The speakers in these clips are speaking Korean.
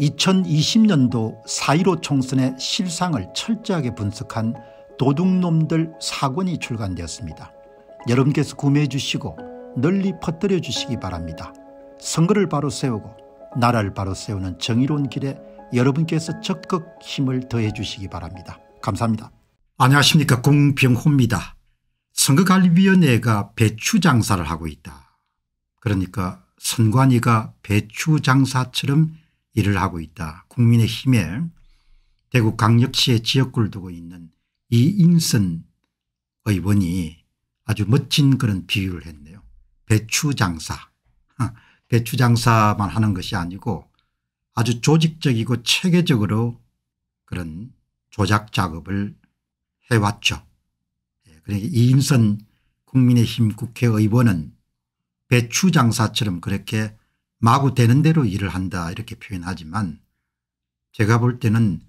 2020년도 4.15 총선의 실상을 철저하게 분석한 도둑놈들 사권이 출간되었습니다. 여러분께서 구매해 주시고 널리 퍼뜨려 주시기 바랍니다. 선거를 바로 세우고 나라를 바로 세우는 정의로운 길에 여러분께서 적극 힘을 더해 주시기 바랍니다. 감사합니다. 안녕하십니까 공병호입니다. 선거관리위원회가 배추 장사를 하고 있다. 그러니까 선관위가 배추 장사처럼 일을 하고 있다. 국민의힘에 대구 강력시의 지역구를 두고 있는 이인선 의원이 아주 멋진 그런 비유를 했네요. 배추 장사. 배추 장사만 하는 것이 아니고 아주 조직적이고 체계적으로 그런 조작 작업을 해왔죠. 예, 그러니까 이인선 국민의힘 국회의원은 배추 장사처럼 그렇게 마구 되는 대로 일을 한다 이렇게 표현하지만 제가 볼 때는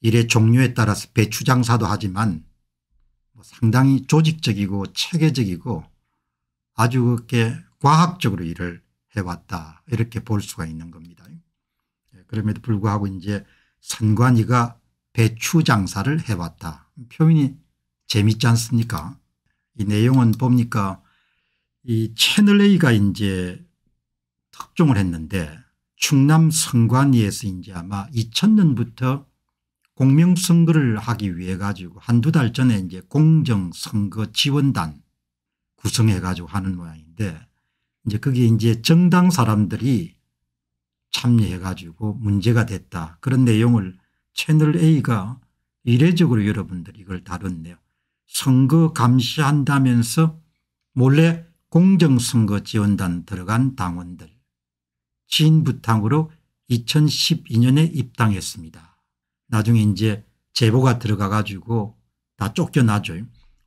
일의 종류에 따라서 배추 장사도 하지만 뭐 상당히 조직적이고 체계적이고 아주 그렇게 과학적으로 일을 해왔다 이렇게 볼 수가 있는 겁니다. 예, 그럼에도 불구하고 이제 선관위가 배추 장사를 해왔다. 표현이 재밌지 않습니까? 이 내용은 봅니까 이 채널A가 이제 특종을 했는데 충남 선관위에서 이제 아마 2000년부터 공명선거를 하기 위해 가지고 한두 달 전에 이제 공정선거지원단 구성해 가지고 하는 모양인데 이제 그게 이제 정당 사람들이 참여해 가지고 문제가 됐다 그런 내용을 채널A가 이례적으로 여러분들 이걸 다뤘네요. 선거 감시한다면서 몰래 공정선거지원단 들어간 당원들 진부탕으로 2012년에 입당했습니다. 나중에 이제 제보가 들어가 가지고 다 쫓겨나죠.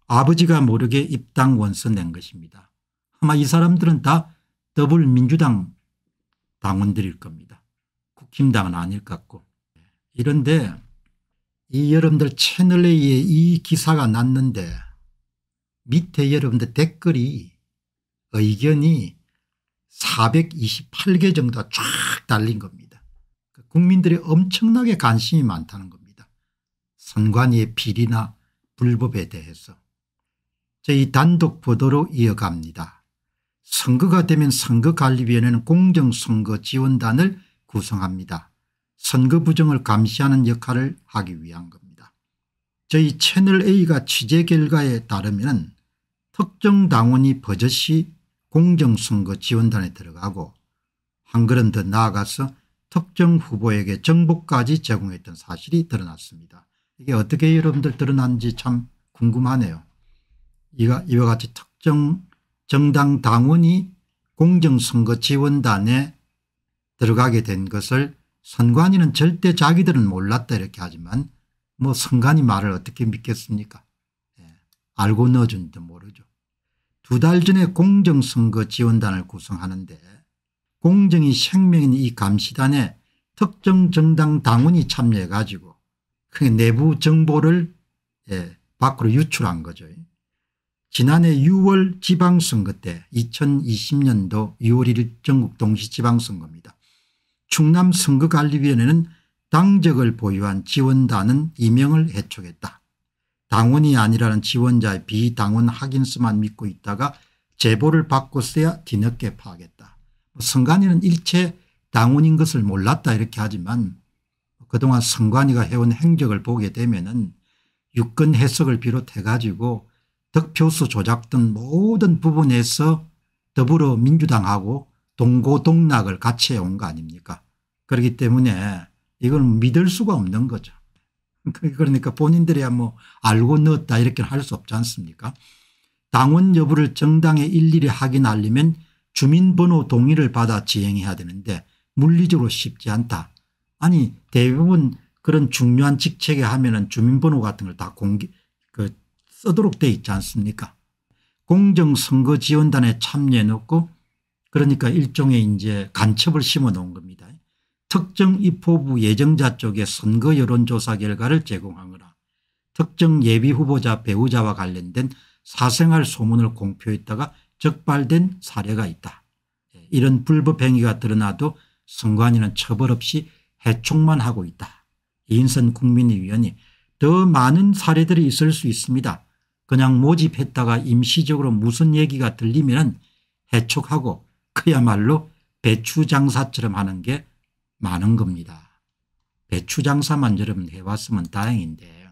아버지가 모르게 입당 원서 낸 것입니다. 아마 이 사람들은 다 더블 민주당 당원들일 겁니다. 국힘당은 아닐 것 같고. 이런데 이 여러분들 채널에이 기사가 났는데 밑에 여러분들 댓글이 의견이 428개 정도가 쫙 달린 겁니다. 그러니까 국민들이 엄청나게 관심이 많다는 겁니다. 선관위의 비리나 불법에 대해서. 저희 단독 보도로 이어갑니다. 선거가 되면 선거관리위원회는 공정선거 지원단을 구성합니다. 선거 부정을 감시하는 역할을 하기 위한 겁니다. 저희 채널A가 취재 결과에 따르면 특정 당원이 버젓이 공정선거 지원단에 들어가고 한 걸음 더 나아가서 특정 후보에게 정보까지 제공했던 사실이 드러났습니다. 이게 어떻게 여러분들 드러난지 참 궁금하네요. 이와, 같이 특정 정당 당원이 공정선거 지원단에 들어가게 된 것을 선관위는 절대 자기들은 몰랐다 이렇게 하지만 뭐 선관위 말을 어떻게 믿겠습니까 예. 알고 넣어준 듯 모르죠. 두달 전에 공정선거 지원단을 구성하는데 공정이 생명인 이 감시단에 특정 정당 당원이 참여해 가지고 그 내부 정보를 예, 밖으로 유출한 거죠. 지난해 6월 지방선거 때 2020년도 6월 1일 전국 동시지방선거입니다. 충남선거관리위원회는 당적을 보유한 지원단은 이명을 해촉했다. 당원이 아니라는 지원자의 비당원 확인서만 믿고 있다가 제보를 받고서야 뒤늦게 파악했다. 뭐 선관위는 일체 당원인 것을 몰랐다 이렇게 하지만 그동안 선관위가 해온 행적을 보게 되면 은 유권 해석을 비롯해 가지고 득표수 조작 등 모든 부분에서 더불어 민주당하고 동고동락을 같이 해온 거 아닙니까 그렇기 때문에 이걸 믿을 수가 없는 거죠. 그러니까, 그러니까 본인들이야 뭐 알고 넣었다 이렇게 할 수 없지 않습니까 당원 여부를 정당에 일일이 하긴 알리면 주민번호 동의를 받아 지행해야 되는데 물리적으로 쉽지 않다. 아니 대부분 그런 중요한 직책에 하면 은 주민번호 같은 걸 다 공개 그 쓰도록 돼 있지 않습니까 공정선거지원단에 참여해 놓고 그러니까 일종의 이제 간첩을 심어 놓은 겁니다. 특정 입법부 예정자 쪽의 선거 여론조사 결과를 제공하거나 특정 예비 후보자 배우자와 관련된 사생활 소문을 공표했다가 적발된 사례가 있다. 예, 이런 불법 행위가 드러나도 선관위는 처벌 없이 해촉만 하고 있다. 인선 국민의 위원이 더 많은 사례들이 있을 수 있습니다. 그냥 모집했다가 임시적으로 무슨 얘기가 들리면 해촉하고 그야말로 배추장사처럼 하는 게 많은 겁니다. 배추 장사만 여러분 해왔으면 다행인데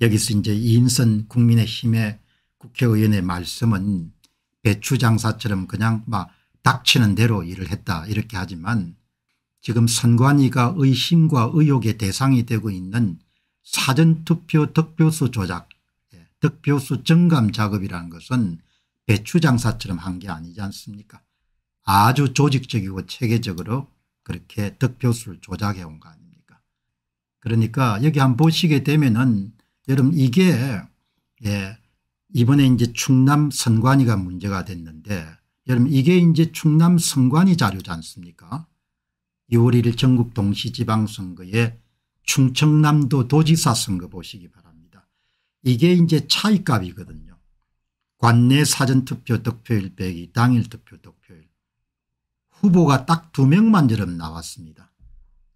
여기서 이제 이인선 국민의힘의 국회의원의 말씀은 배추 장사처럼 그냥 막 닥치는 대로 일을 했다 이렇게 하지만 지금 선관위가 의심과 의혹의 대상이 되고 있는 사전투표 득표수 조작 예, 득표수 증감 작업이라는 것은 배추 장사처럼 한 게 아니지 않습니까 아주 조직적이고 체계적으로 그렇게 득표수를 조작해 온 거 아닙니까 그러니까 여기 한번 보시게 되면은 여러분 이게 예 이번에 이제 충남 선관위가 문제가 됐는데 여러분 이게 이제 충남 선관위 자료지 않습니까 6월 1일 전국 동시지방선거에 충청남도 도지사 선거 보시기 바랍니다. 이게 이제 차이값이거든요. 관내 사전투표 득표일 빼기 당일 득표 득표 후보가 딱 두 명만 여름 나왔습니다.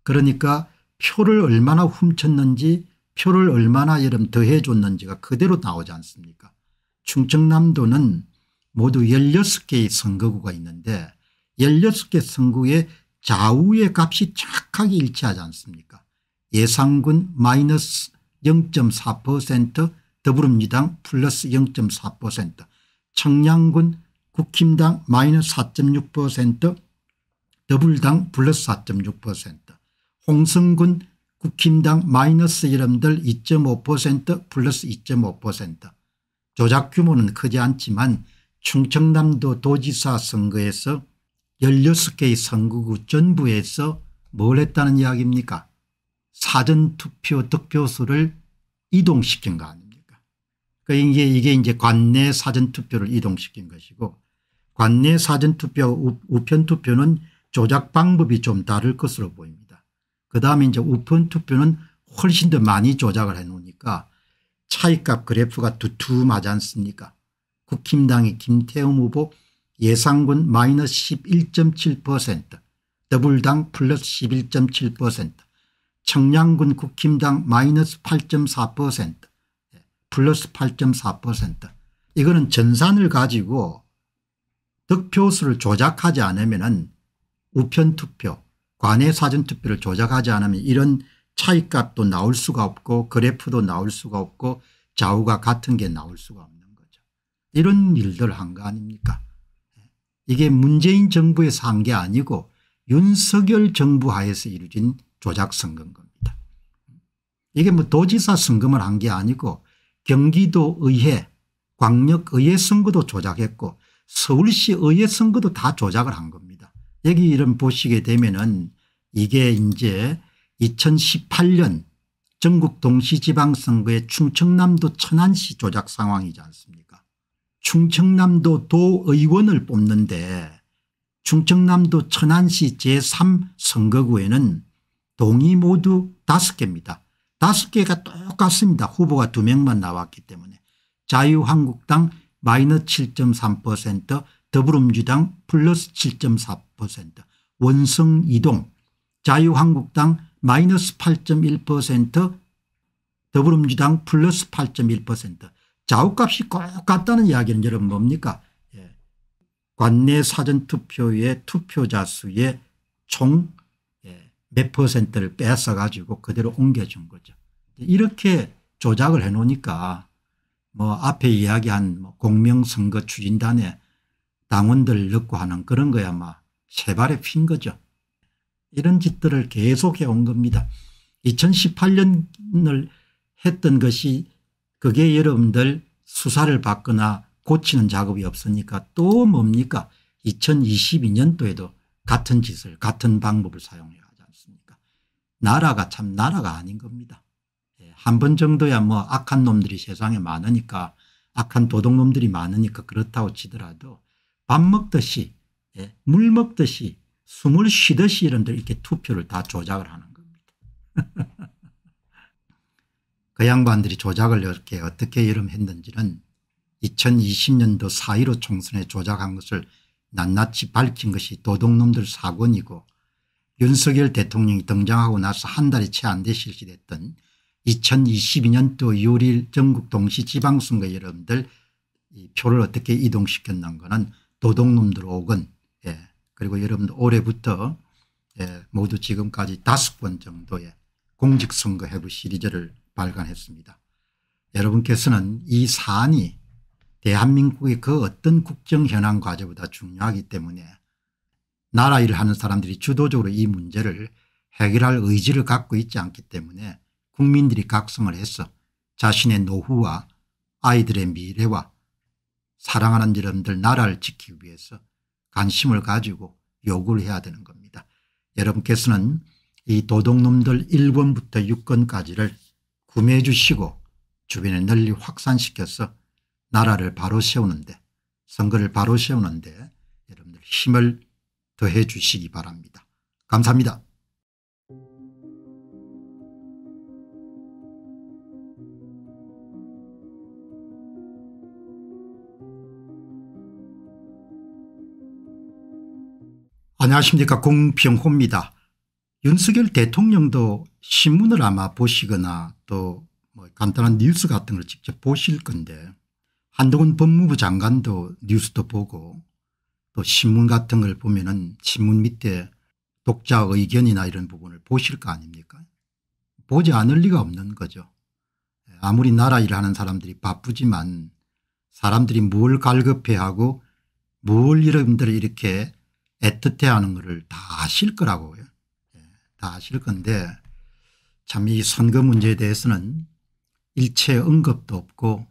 그러니까 표를 얼마나 훔쳤는지 표를 얼마나 여름 더해줬는지가 그대로 나오지 않습니까 충청남도는 모두 16개의 선거구가 있는데 16개 선거의 좌우의 값이 정하게 일치하지 않습니까 예상군 마이너스 0.4% 더불어민주당 플러스 0.4% 청량군 국힘당 마이너스 4.6% 더불당 플러스 4.6% 홍성군 국힘당 마이너스 이름들 2.5% 플러스 2.5% 조작 규모는 크지 않지만 충청남도 도지사 선거에서 16개의 선거구 전부에서 뭘 했다는 이야기입니까 사전투표 득표수를 이동시킨 거 아닙니까 그러니까 이게, 이게 이제 관내 사전투표를 이동시킨 것이고 관내 사전투표 우편투표는 조작 방법이 좀 다를 것으로 보입니다. 그 다음에 이제 우편 투표는 훨씬 더 많이 조작을 해놓으니까 차이값 그래프가 두툼하지 않습니까 국힘당의 김태흠 후보 예상군 마이너스 11.7% 더불당 플러스 11.7% 청량군 국힘당 마이너스 8.4% 예, 플러스 8.4% 이거는 전산을 가지고 득표수를 조작하지 않으면 우편투표 관외 사전투표를 조작하지 않으면 이런 차이값도 나올 수가 없고 그래프도 나올 수가 없고 좌우가 같은 게 나올 수가 없는 거죠. 이런 일들 한 거 아닙니까 이게 문재인 정부에서 한 게 아니고 윤석열 정부 하에서 이루어진 조작 선거인 겁니다. 이게 뭐 도지사 선거만 한 게 아니고 경기도의회 광역의회 선거도 조작했고 서울시의회 선거도 다 조작을 한 겁니다. 여기 이름 보시게 되면은 이게 이제 2018년 전국 동시지방선거의 충청남도 천안시 조작 상황이지 않습니까 충청남도 도의원을 뽑는데 충청남도 천안시 제3선거구에는 동이 모두 5개입니다. 5개가 똑같습니다. 후보가 2명만 나왔기 때문에 자유한국당 마이너7.3% 더불어민주당 플러스 7.4% 원성이동 자유한국당 마이너스 8.1% 더불어민주당 플러스 8.1% 좌우값이 꼭 같다는 이야기는 여러분 뭡니까 예. 관내 사전투표의 투표자 수의 총몇 예, 퍼센트를 뺏어 가지고 그대로 옮겨준 거죠. 이렇게 조작을 해놓으니까 뭐 앞에 이야기한 뭐 공명선거 추진단에 당원들 넣고 하는 그런 거야마 세발에 핀 거죠. 이런 짓들을 계속해 온 겁니다. 2018년을 했던 것이 그게 여러분들 수사를 받거나 고치는 작업이 없으니까 또 뭡니까 2022년도에도 같은 짓을 같은 방법을 사용해야 하지 않습니까 나라가 참 나라가 아닌 겁니다. 예, 한번 정도야 뭐 악한 놈들이 세상에 많으니까 악한 도둑놈들이 많으니까 그렇다고 치더라도 밥 먹듯이 예, 물 먹듯이 숨을 쉬듯이 이런들 이렇게 투표를 다 조작을 하는 겁니다. 그 양반들이 조작을 이렇게 어떻게 이름 했는지는 2020년도 4.15 총선에 조작한 것을 낱낱이 밝힌 것이 도둑놈들 사건이고 윤석열 대통령이 등장하고 나서 한 달이 채 안 돼 실시됐던 2022년도 6일 전국 동시 지방선거 여러분들 표를 어떻게 이동시켰는 거는 도둑놈들 5건 예. 그리고 여러분들 올해부터 예. 모두 지금까지 다섯 권 정도의 공직선거 해부 시리즈를 발간했습니다. 여러분께서는 이 사안이 대한민국의 그 어떤 국정 현황 과제보다 중요하기 때문에 나라 일을 하는 사람들이 주도적으로 이 문제를 해결할 의지를 갖고 있지 않기 때문에 국민들이 각성을 해서 자신의 노후와 아이들의 미래와 사랑하는 여러분들 나라를 지키기 위해서 관심을 가지고 요구를 해야 되는 겁니다. 여러분께서는 이 도둑놈들 1권부터 6권까지를 구매해 주시고 주변에 널리 확산시켜서 나라를 바로 세우는데 선거를 바로 세우는데 여러분들 힘을 더해 주시기 바랍니다. 감사합니다. 안녕하십니까 공병호입니다. 윤석열 대통령도 신문을 아마 보시거나 또뭐 간단한 뉴스 같은 걸 직접 보실 건데 한동훈 법무부 장관도 뉴스도 보고 또 신문 같은 걸 보면 은 신문 밑에 독자 의견이나 이런 부분을 보실 거 아닙니까 보지 않을 리가 없는 거죠. 아무리 나라 일 하는 사람들이 바쁘지만 사람들이 뭘 갈급해하고 뭘여러분들 이렇게 애틋해하는 것을 다 아실 거라고요. 예, 다 아실 건데 참 이 선거 문제에 대해서는 일체 언급도 없고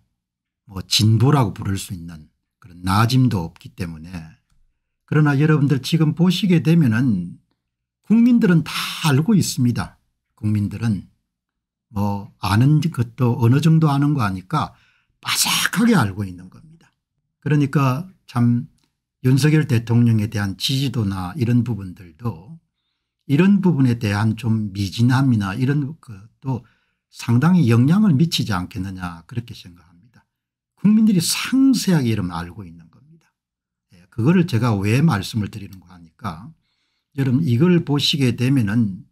뭐 진보라고 부를 수 있는 그런 나짐도 없기 때문에 그러나 여러분들 지금 보시게 되면은 국민들은 다 알고 있습니다. 국민들은 뭐 아는 것도 어느 정도 아는 거 아니까 빠삭하게 알고 있는 겁니다. 그러니까 참 윤석열 대통령에 대한 지지도나 이런 부분들도 이런 부분에 대한 좀 미진함이나 이런 것도 상당히 영향을 미치지 않겠느냐 그렇게 생각합니다. 국민들이 상세하게 이름 알고 있는 겁니다. 예, 그거를 제가 왜 말씀을 드리는거 하니까 여러분 이걸 보시게 되면은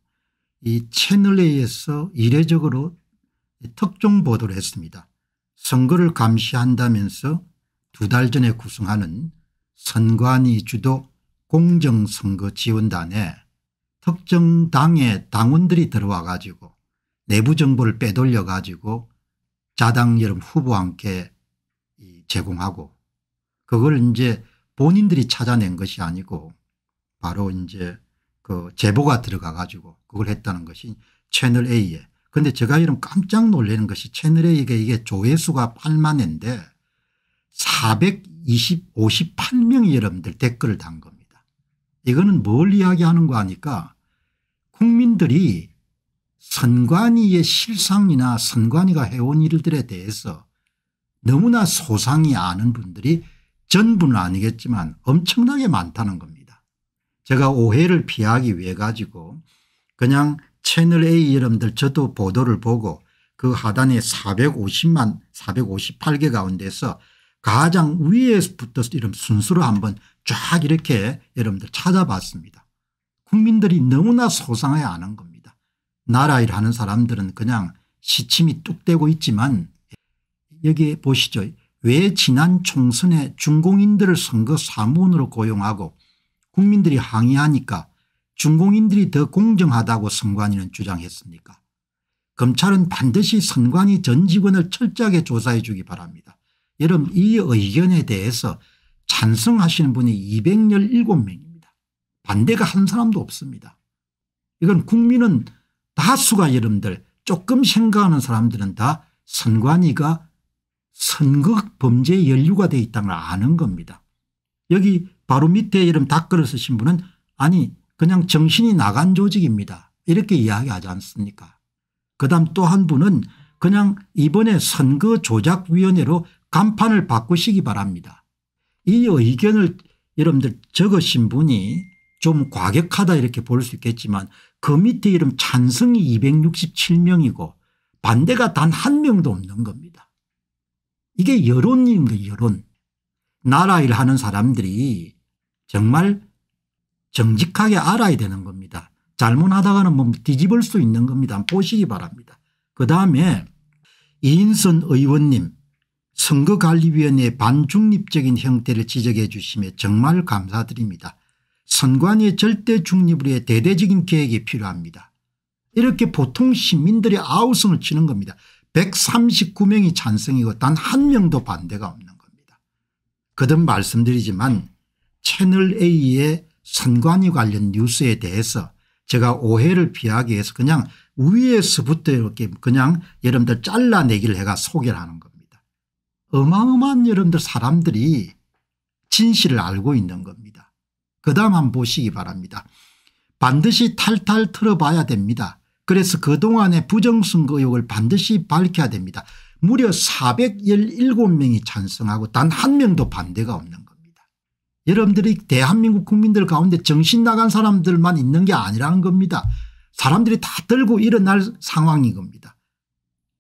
이 채널A에서 이례적으로 특종 보도를 했습니다. 선거를 감시한다면서 두 달 전에 구성하는 선관위 주도 공정선거 지원단에 특정 당의 당원들이 들어와 가지고 내부 정보를 빼돌려 가지고 자당 여름 후보와 함께 제공하고 그걸 이제 본인들이 찾아낸 것이 아니고 바로 이제 그 제보가 들어가 가지고 그걸 했다는 것이 채널A에 근데 제가 이런 깜짝 놀라는 것이 채널A가 이게 조회수가 8만인데 400 20, 58명이 여러분들 댓글을 단 겁니다. 이거는 뭘 이야기하는 거 아니까 국민들이 선관위의 실상이나 선관위가 해온 일들에 대해서 너무나 소상히 아는 분들이 전부는 아니겠지만 엄청나게 많다는 겁니다. 제가 오해를 피하기 위해 가지고 그냥 채널A 여러분들 저도 보도를 보고 그 하단에 450만 458개 가운데서 가장 위에서부터 이런 순서로 한번 쫙 이렇게 여러분들 찾아봤습니다. 국민들이 너무나 소상해 하는 겁니다. 나라 일하는 사람들은 그냥 시침이 뚝 되고 있지만 여기 보시죠. 왜 지난 총선에 중공인들을 선거 사무원으로 고용하고 국민들이 항의하니까 중공인들이 더 공정하다고 선관위는 주장했습니까 검찰은 반드시 선관위 전 직원을 철저하게 조사해 주기 바랍니다. 여러분 이 의견에 대해서 찬성하시는 분이 217명입니다. 반대가 한 사람도 없습니다. 이건 국민은 다수가 여러분들 조금 생각하는 사람들은 다 선관위가 선거 범죄 연류가돼 있다는 걸 아는 겁니다. 여기 바로 밑에 이름 댓글을 쓰신 분은 아니 그냥 정신이 나간 조직입니다. 이렇게 이야기하지 않습니까 그다음 또 한 분은 그냥 이번에 선거조작위원회로 간판을 바꾸시기 바랍니다. 이 의견을 여러분들 적으신 분이 좀 과격하다 이렇게 볼 수 있겠지만 그 밑에 이름 찬성이 267명이고 반대가 단 한 명도 없는 겁니다. 이게 여론인 거 여론. 나라 일 하는 사람들이 정말 정직하게 알아야 되는 겁니다. 잘못하다가는 뭐 뒤집을 수 있는 겁니다. 보시기 바랍니다. 그다음에 이인선 의원님 선거관리위원회의 반중립적인 형태를 지적해 주심에 정말 감사드립니다. 선관위의 절대 중립을 위해 대대적인 계획이 필요합니다. 이렇게 보통 시민들이 아우성을 치는 겁니다. 139명이 찬성이고 단 한 명도 반대가 없는 겁니다. 거듭 말씀드리지만 채널A의 선관위 관련 뉴스에 대해서 제가 오해를 피하기 위해서 그냥 위에서부터 이렇게 그냥 여러분들 잘라내기를 해가 소개를 하는 겁니다. 어마어마한 여러분들 사람들이 진실을 알고 있는 겁니다. 그 다음 한번 보시기 바랍니다. 반드시 탈탈 털어봐야 됩니다. 그래서 그동안의 부정선거 의혹을 반드시 밝혀야 됩니다. 무려 417명이 찬성하고 단 한 명도 반대가 없는 겁니다. 여러분들이 대한민국 국민들 가운데 정신 나간 사람들만 있는 게 아니라는 겁니다. 사람들이 다 들고 일어날 상황인 겁니다.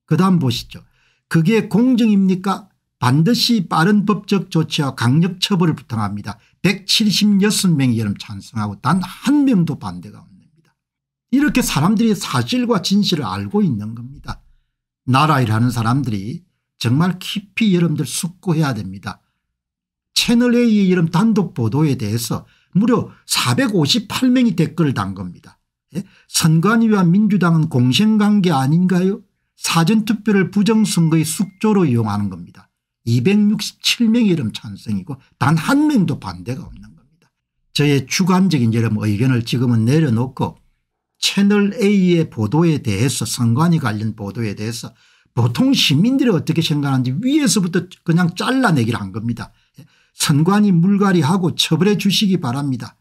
그 다음 보시죠. 그게 공정입니까 반드시 빠른 법적 조치와 강력 처벌을 부탁합니다. 176명이 여름 찬성하고 단 한 명도 반대가 없습니다. 이렇게 사람들이 사실과 진실을 알고 있는 겁니다. 나라 일하는 사람들이 정말 깊이 여러분들 숙고해야 됩니다. 채널A의 이름 단독 보도에 대해서 무려 458명이 댓글을 단 겁니다. 예? 선관위와 민주당은 공생관계 아닌가요? 사전투표를 부정선거의 숙조로 이용하는 겁니다. 267명의 이름 찬성이고 단 한 명도 반대가 없는 겁니다. 저의 주관적인 여러분 의견을 지금은 내려놓고 채널A의 보도에 대해서 선관위 관련 보도에 대해서 보통 시민들이 어떻게 생각하는지 위에서부터 그냥 잘라내기를 한 겁니다. 선관위 물갈이하고 처벌해 주시기 바랍니다.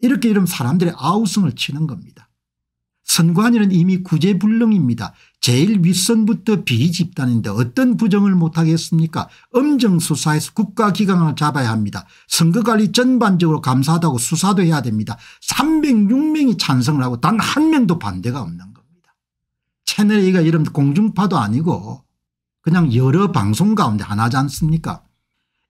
이렇게 이런 사람들의 아우성을 치는 겁니다. 선관위는 이미 구제불능입니다. 제일 윗선부터 비위 집단인데 어떤 부정을 못하겠습니까 엄정 수사에서 국가기관을 잡아야 합니다. 선거관리 전반적으로 감사하다고 수사도 해야 됩니다. 306명이 찬성을 하고 단 한 명도 반대가 없는 겁니다. 채널A가 이런 공중파도 아니고 그냥 여러 방송 가운데 하나지 않습니까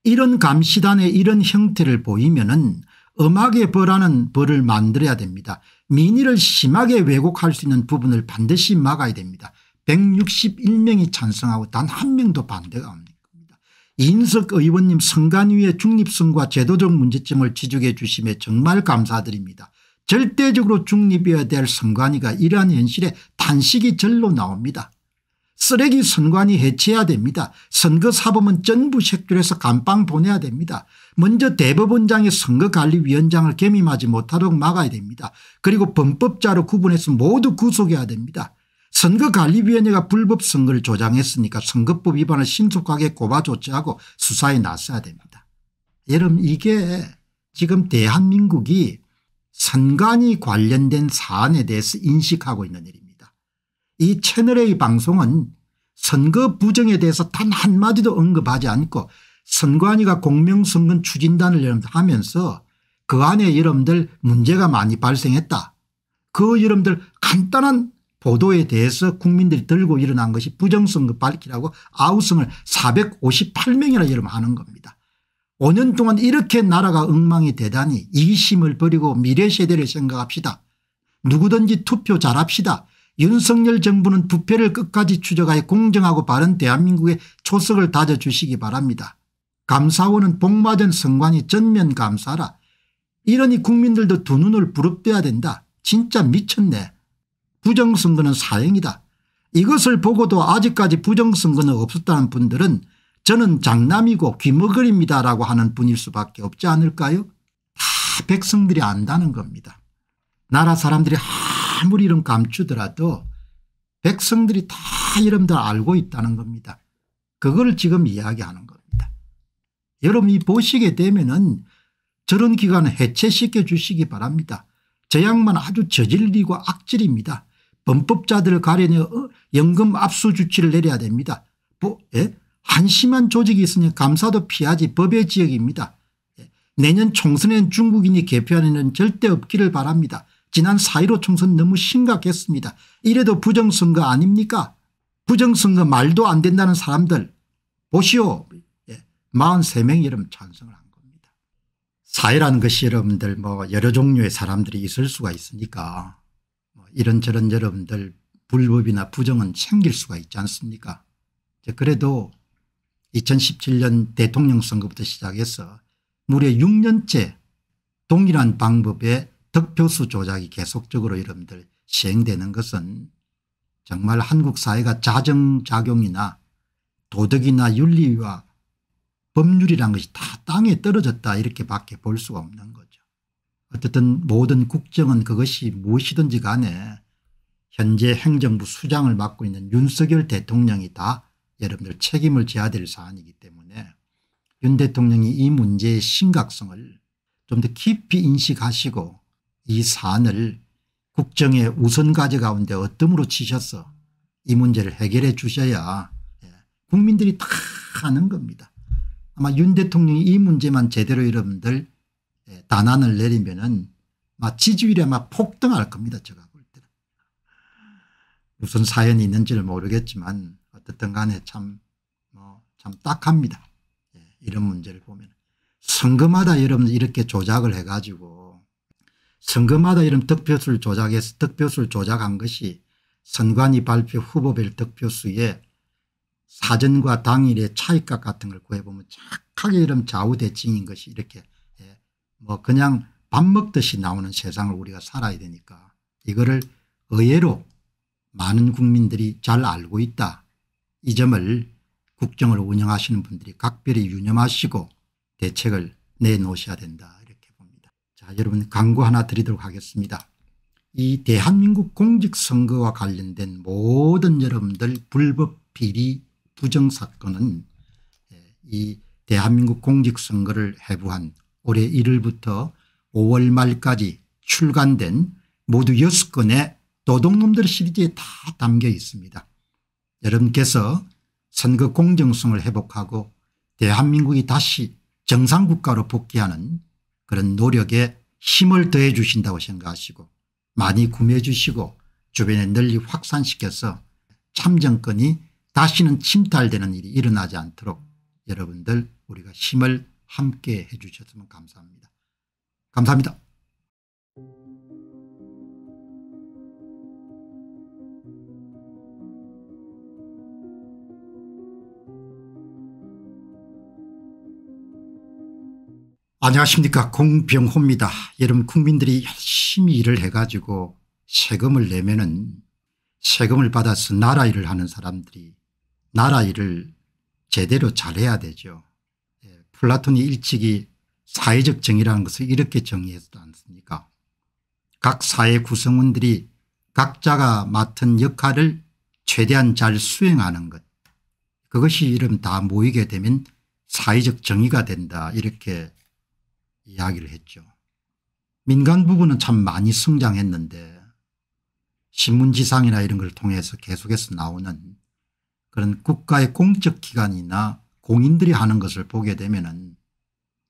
이런 감시단의 이런 형태를 보이면 은 음악의 벌하는 벌을 만들어야 됩니다. 민의를 심하게 왜곡할 수 있는 부분을 반드시 막아야 됩니다. 161명이 찬성하고 단 한 명도 반대가 없는 겁니다. 인석 의원님 선관위의 중립성과 제도적 문제점을 지적해 주심에 정말 감사드립니다. 절대적으로 중립이어야 될 선관위가 이러한 현실에 탄식이 절로 나옵니다. 쓰레기 선관위 해체해야 됩니다. 선거사범은 전부 색출해서 감방 보내야 됩니다. 먼저 대법원장의 선거관리위원장을 겸임하지 못하도록 막아야 됩니다. 그리고 범법자로 구분해서 모두 구속해야 됩니다. 선거관리위원회가 불법 선거를 조장했으니까 선거법 위반을 신속하게 고바 조치하고 수사에 나서야 됩니다. 여러분 이게 지금 대한민국이 선관위 관련된 사안에 대해서 인식하고 있는 일입니다. 이 채널A 방송은 선거 부정에 대해서 단 한마디도 언급하지 않고 선관위가 공명선거 추진단을 하면서 그 안에 여러분들 문제가 많이 발생했다. 그 여러분들 간단한 보도에 대해서 국민들이 들고 일어난 것이 부정성을 밝히라고 아우성을 458명이나 여러분 하는 겁니다. 5년 동안 이렇게 나라가 엉망이 되다니 이기심을 버리고 미래 세대를 생각합시다. 누구든지 투표 잘합시다. 윤석열 정부는 부패를 끝까지 추적하여 공정하고 바른 대한민국의 초석을 다져주시기 바랍니다. 감사원은 복맞은 성관이 전면 감사라. 이러니 국민들도 두 눈을 부릅뜨야 된다. 진짜 미쳤네. 부정선거는 사형이다. 이것을 보고도 아직까지 부정선거는 없었다는 분들은 저는 장남이고 귀머거리입니다라고 하는 분일 수밖에 없지 않을까요 다 백성들이 안다는 겁니다. 나라 사람들이 아무리 이름 감추더라도 백성들이 다 이름들 알고 있다는 겁니다. 그걸 지금 이야기하는 겁니다. 여러분이 보시게 되면은 저런 기관을 해체시켜 주시기 바랍니다. 저양만 아주 저질리고 악질입니다. 범법자들을 가려니 어, 연금 압수 조치를 내려야 됩니다. 뭐, 예? 한심한 조직이 있으니 감사도 피하지 법의 지역입니다. 예? 내년 총선엔 중국인이 개표하는 절대 없기를 바랍니다. 지난 4.15 총선 너무 심각했습니다. 이래도 부정선거 아닙니까? 부정선거 말도 안 된다는 사람들 보시오. 예. 43명이 여러분 찬성을 한 겁니다. 사회라는 것이 여러분들 뭐 여러 종류의 사람들이 있을 수가 있으니까 이런저런 여러분들 불법이나 부정은 생길 수가 있지 않습니까 그래도 2017년 대통령 선거부터 시작해서 무려 6년째 동일한 방법의 득표수 조작이 계속적으로 여러분들 시행되는 것은 정말 한국 사회가 자정작용이나 도덕이나 윤리와 법률이란 것이 다 땅에 떨어졌다 이렇게 밖에 볼 수가 없는 거죠. 어쨌든 모든 국정은 그것이 무엇이든지 간에 현재 행정부 수장을 맡고 있는 윤석열 대통령이 다 여러분들 책임을 져야 될 사안이기 때문에 윤 대통령이 이 문제의 심각성을 좀 더 깊이 인식하시고 이 사안을 국정의 우선과제 가운데 어뜸으로 치셔서 이 문제를 해결해 주셔야 예, 국민들이 다 아는 겁니다. 아마 윤 대통령이 이 문제만 제대로 여러분들 예, 단안을 내리면은 막지지율에막 폭등할 겁니다. 제가 볼 때는. 무슨 사연이 있는지를 모르겠지만 어쨌든 간에 참, 뭐, 참 딱합니다. 예, 이런 문제를 보면. 선거마다 여러분 이렇게 조작을 해가지고 선거마다 이런 득표수를 조작해서 득표수를 조작한 것이 선관위 발표 후보별 득표수의 사전과 당일의 차이값 같은 걸 구해보면 착하게 이런 좌우대칭인 것이 이렇게 뭐 그냥 밥 먹듯이 나오는 세상을 우리가 살아야 되니까 이거를 의외로 많은 국민들이 잘 알고 있다. 이 점을 국정을 운영하시는 분들이 각별히 유념하시고 대책을 내놓으셔야 된다 이렇게 봅니다. 자 여러분 광고 하나 드리도록 하겠습니다. 이 대한민국 공직선거와 관련된 모든 여러분들 불법 비리 부정사건은 예, 이 대한민국 공직선거를 해부한 올해 1일부터 5월 말까지 출간된 모두 6건의 도둑놈들 시리즈에 다 담겨 있습니다. 여러분께서 선거 공정성을 회복하고 대한민국이 다시 정상국가로 복귀하는 그런 노력에 힘을 더해 주신다고 생각하시고 많이 구매해 주시고 주변에 널리 확산시켜서 참정권이 다시는 침탈되는 일이 일어나지 않도록 여러분들 우리가 힘을 함께 해 주셨으면 감사합니다. 감사합니다. 안녕하십니까 공병호입니다. 여러분 국민들이 열심히 일을 해가지고 세금을 내면은 세금을 받아서 나라 일을 하는 사람들이 나라 일을 제대로 잘해야 되죠. 플라톤이 일찍이 사회적 정의라는 것을 이렇게 정의했지 않습니까 각 사회 구성원들이 각자가 맡은 역할을 최대한 잘 수행하는 것 그것이 이름 다 모이게 되면 사회적 정의가 된다 이렇게 이야기를 했죠. 민간 부분은 참 많이 성장했는데 신문지상이나 이런 걸 통해서 계속해서 나오는 그런 국가의 공적기관이나 공인들이 하는 것을 보게 되면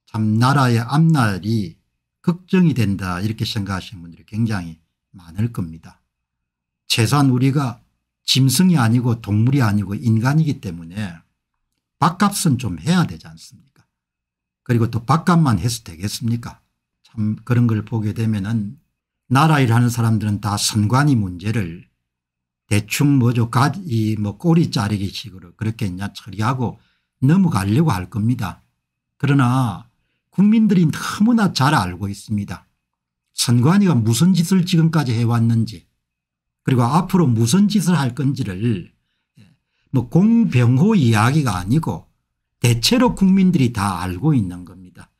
참 나라의 앞날이 걱정이 된다 이렇게 생각하시는 분들이 굉장히 많을 겁니다. 재산 우리가 짐승이 아니고 동물이 아니고 인간이기 때문에 밥값은 좀 해야 되지 않습니까 그리고 또 밥값만 해서 되겠습니까 참 그런 걸 보게 되면 은 나라 일하는 사람들은 다 선관위 문제를 대충 뭐죠 가지 뭐 꼬리 자르기 식으로 그렇게 그냥 처리하고 넘어가려고 할 겁니다. 그러나 국민들이 너무나 잘 알고 있습니다. 선관위가 무슨 짓을 지금까지 해왔는지 그리고 앞으로 무슨 짓을 할 건지를 예, 뭐 공병호 이야기가 아니고 대체로 국민들이 다 알고 있는 겁니다.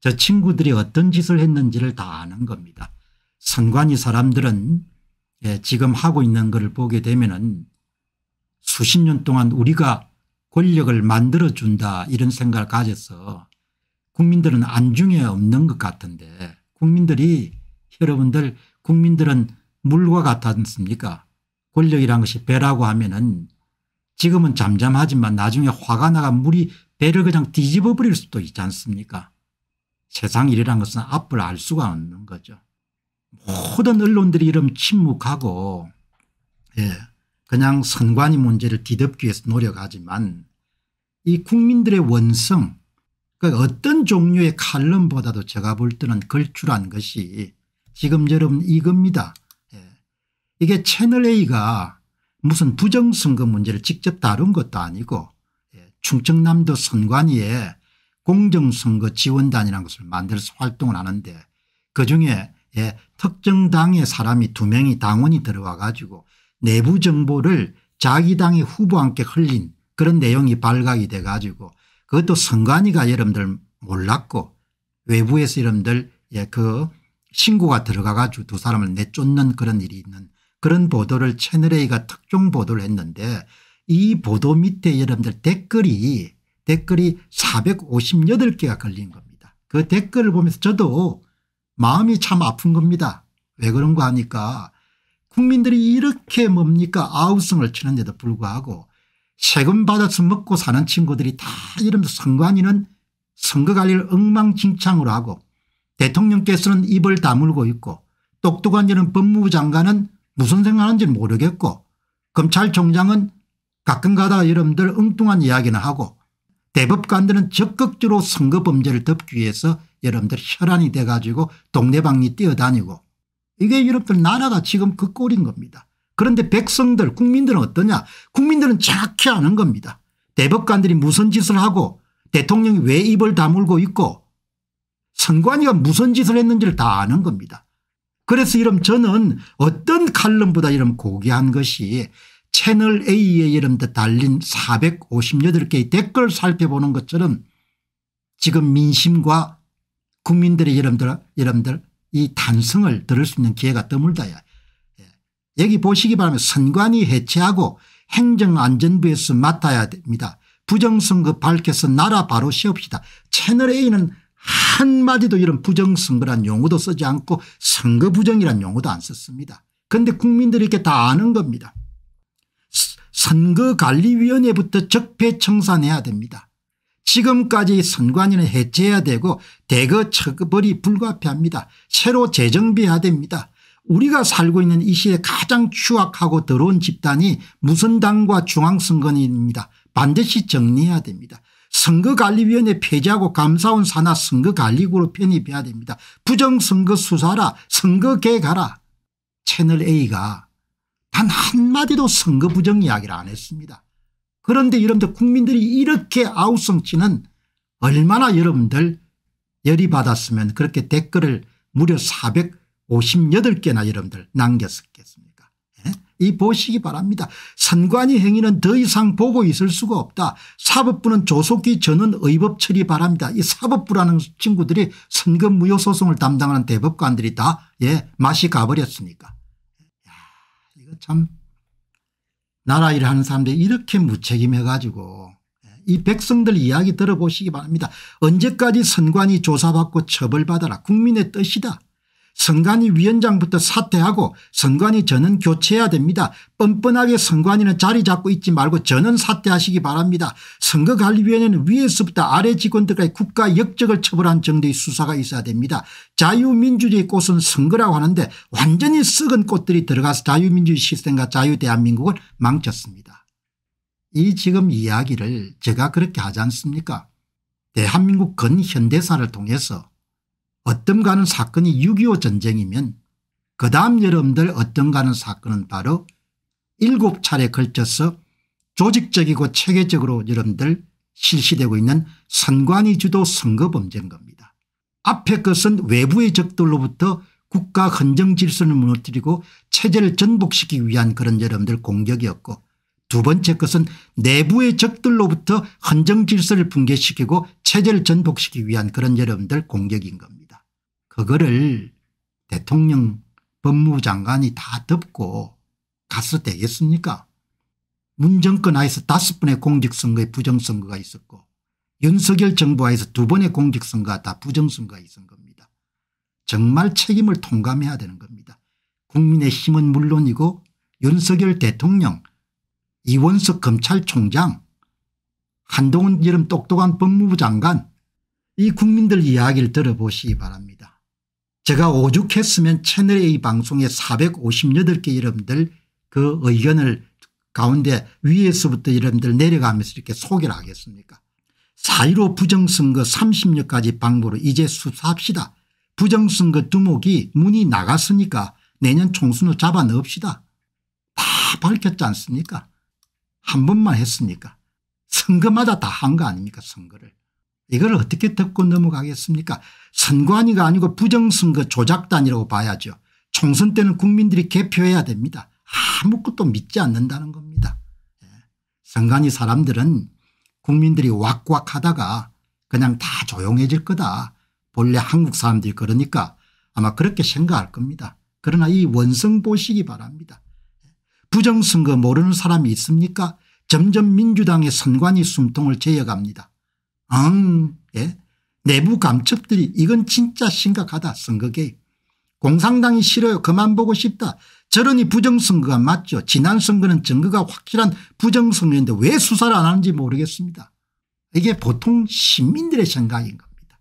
저 친구들이 어떤 짓을 했는지를 다 아는 겁니다. 선관위 사람들은 예, 지금 하고 있는 것을 보게 되면 은 수십 년 동안 우리가 권력을 만들어준다 이런 생각을 가져서 국민들은 안중에 없는 것 같은데 국민들이 여러분들 국민들은 물과 같았습니까 권력이란 것이 배라고 하면은 지금은 잠잠하지만 나중에 화가 나가 물이 배를 그냥 뒤집어 버릴 수도 있지 않습니까 세상 일이란 것은 앞을 알 수가 없는 거죠. 모든 언론들이 이런 침묵하고 예, 그냥 선관위 문제를 뒤덮기 위해서 노력하지만 이 국민들의 원성 그러니까 어떤 종류의 칼럼보다도 제가 볼 때는 걸출한 것이 지금 여러분 이겁니다. 예. 이게 채널A가 무슨 부정선거 문제를 직접 다룬 것도 아니고 예. 충청남도 선관위에 공정선거 지원단이라는 것을 만들어서 활동을 하는데 그중에 예. 특정 당의 사람이 두 명이 당원이 들어와 가지고 내부 정보를 자기 당의 후보한테 흘린 그런 내용이 발각이 돼 가지고 그것도 선관위가 여러분들 몰랐고 외부에서 여러분들 예, 그 신고가 들어가 가지고 두 사람을 내쫓는 그런 일이 있는 그런 보도를 채널A가 특종 보도를 했는데 이 보도 밑에 여러분들 댓글이 댓글이 458개가 걸린 겁니다. 그 댓글을 보면서 저도 마음이 참 아픈 겁니다. 왜 그런가 하니까 국민들이 이렇게 뭡니까 아우성을 치는데도 불구하고 세금 받아서 먹고 사는 친구들이 다 이러면서 선관위는 선거관리를 엉망진창으로 하고 대통령께서는 입을 다물고 있고 똑똑한 이는 법무부 장관은 무슨 생각하는지 모르겠고 검찰총장은 가끔가다 여러분들 엉뚱한 이야기는 하고 대법관들은 적극적으로 선거 범죄를 덮기 위해서 여러분들 혈안이 돼가지고 동네방이 뛰어다니고 이게 여러분들 나라가 지금 그 꼴인 겁니다. 그런데 백성들 국민들은 어떠냐 국민들은 정확히 아는 겁니다. 대법관들이 무슨 짓을 하고 대통령이 왜 입을 다물고 있고 선관위가 무슨 짓을 했는지를 다 아는 겁니다. 그래서 이름 저는 어떤 칼럼보다 이름 고귀한 것이 채널A의 이름 달린 458개의 댓글 살펴보는 것처럼 지금 민심과 국민들의 여러분들, 여러분들 이 탄성을 들을 수 있는 기회가 드물다야. 여기 보시기 바라면 선관위 해체하고 행정안전부에서 맡아야 됩니다. 부정선거 밝혀서 나라 바로 세웁시다. 채널A는 한마디도 이런 부정선거란 용어도 쓰지 않고 선거부정이란 용어도 안 썼습니다. 그런데 국민들이 이렇게 다 아는 겁니다. 선거관리위원회부터 적폐청산해야 됩니다. 지금까지 선관위는 해체해야 되고 대거 처벌이 불가피합니다. 새로 재정비해야 됩니다. 우리가 살고 있는 이시에 가장 추악하고 더러운 집단이 무선당과 중앙선거입니다. 반드시 정리해야 됩니다. 선거관리위원회 폐지하고 감사원 산하 선거관리구로 편입해야 됩니다. 부정선거 수사라 선거개혁하라 채널A가 단 한마디도 선거 부정 이야기를 안 했습니다. 그런데 여러분들 국민들이 이렇게 아우성치는 얼마나 여러분들 열이 받았으면 그렇게 댓글을 무려 400 58개나 여러분들 남겼었겠습니까 예? 이 보시기 바랍니다. 선관위 행위는 더 이상 보고 있을 수가 없다. 사법부는 조속히 전원 의법 처리 바랍니다. 이 사법부라는 친구들이 선거 무효 소송을 담당하는 대법관들이 다 예, 맛이 가버렸으니까. 야, 이거 참 나라 일을 하는 사람들이 이렇게 무책임해 가지고 예, 이 백성들 이야기 들어보시기 바랍니다. 언제까지 선관위 조사받고 처벌받아라 국민의 뜻이다. 선관위 위원장부터 사퇴하고 선관위 전는 교체해야 됩니다. 뻔뻔하게 선관위는 자리 잡고 있지 말고 전는 사퇴하시기 바랍니다. 선거관리위원회는 위에서부터 아래 직원들까지 국가 역적을 처벌한 정도의 수사가 있어야 됩니다. 자유민주주의 꽃은 선거라고 하는데 완전히 썩은 꽃들이 들어가서 자유민주주의 시스템과 자유대한민국을 망쳤습니다. 이 지금 이야기를 제가 그렇게 하지 않습니까 대한민국 근현대사를 통해서 어떤가 하는 사건이 6.25 전쟁이면 그 다음 여러분들 어떤가 하는 사건은 바로 7차례에 걸쳐서 조직적이고 체계적으로 여러분들 실시되고 있는 선관위 주도 선거 범죄인 겁니다. 앞에 것은 외부의 적들로부터 국가 헌정 질서를 무너뜨리고 체제를 전복시키기 위한 그런 여러분들 공격이었고 두 번째 것은 내부의 적들로부터 헌정 질서를 붕괴시키고 체제를 전복시키기 위한 그런 여러분들 공격인 겁니다. 그거를 대통령 법무장관이 다 덮고 갔어 되겠습니까 문정권 하에서 다섯 번의 공직선거에 부정선거가 있었고 윤석열 정부 하에서 두 번의 공직선거가 다 부정선거가 있은 겁니다. 정말 책임을 통감해야 되는 겁니다. 국민의 힘은 물론이고 윤석열 대통령 이원석 검찰총장 한동훈 이름 똑똑한 법무부 장관 이 국민들 이야기를 들어보시기 바랍니다. 제가 오죽했으면 채널A 방송에 458개 여러분들 그 의견을 가운데 위에서부터 여러분들 내려가면서 이렇게 소개를 하겠습니까 사1로 부정선거 30년까지 방법로 이제 수사합시다. 부정선거 두목이 문이 나갔으니까 내년 총수는 잡아 넣읍시다. 다 밝혔지 않습니까 한 번만 했습니까 선거마다 다 한 거 아닙니까 선거를. 이걸 어떻게 듣고 넘어가겠습니까 선관위가 아니고 부정선거 조작단이라고 봐야죠. 총선 때는 국민들이 개표해야 됩니다. 아무것도 믿지 않는다는 겁니다. 예. 선관위 사람들은 국민들이 왁왁 하다가 그냥 다 조용해질 거다. 본래 한국 사람들이 그러니까 아마 그렇게 생각할 겁니다. 그러나 이 원성 보시기 바랍니다. 예. 부정선거 모르는 사람이 있습니까 점점 민주당의 선관위 숨통을 제어갑니다. 앙, 예? 내부 감첩들이 이건 진짜 심각하다 선거 개입. 공산당이 싫어요. 그만 보고 싶다. 저런이 부정선거가 맞죠. 지난 선거는 증거가 확실한 부정선거인데 왜 수사를 안 하는지 모르겠습니다. 이게 보통 시민들의 생각인 겁니다.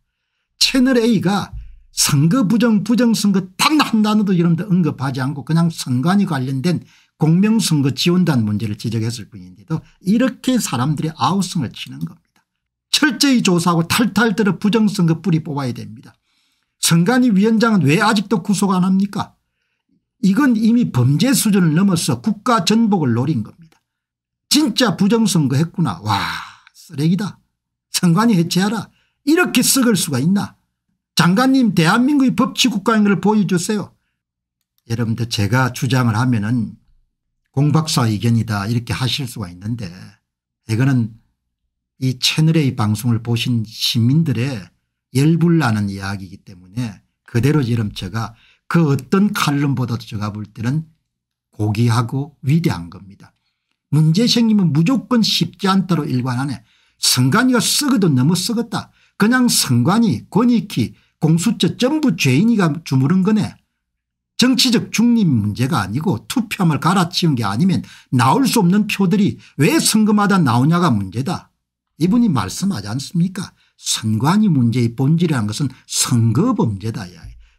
채널A가 선거 부정 부정선거 단 한 단어도 여러분들 언급하지 않고 그냥 선관위 관련된 공명선거 지원단 문제를 지적했을 뿐인데도 이렇게 사람들의 아우성을 치는 겁니다. 철저히 조사하고 탈탈 들어 부정선거 뿌리 뽑아야 됩니다. 선관위 위원장은 왜 아직도 구속 안 합니까 이건 이미 범죄 수준을 넘어서 국가 전복을 노린 겁니다. 진짜 부정선거 했구나. 와 쓰레기다. 선관위 해체하라. 이렇게 썩을 수가 있나. 장관님 대한민국의 법치국가인 걸 보여주세요. 여러분들 제가 주장을 하면 은 공박사 의견이다 이렇게 하실 수가 있는데 이거는 이 채널의 이 방송을 보신 시민들의 열불나는 이야기이기 때문에 그대로 지금 제가 그 어떤 칼럼보다도 제가 볼 때는 고귀하고 위대한 겁니다. 문제 생기은 무조건 쉽지 않다로 일관하네. 성관이가 썩어도 너무 썩었다. 그냥 성관이 권익희 공수처 전부 죄인이가 주무른 거네. 정치적 중립 문제가 아니고 투표함을 갈아치운 게 아니면 나올 수 없는 표들이 왜 선거마다 나오냐가 문제다. 이분이 말씀하지 않습니까 선관위 문제의 본질이라 것은 선거범죄다.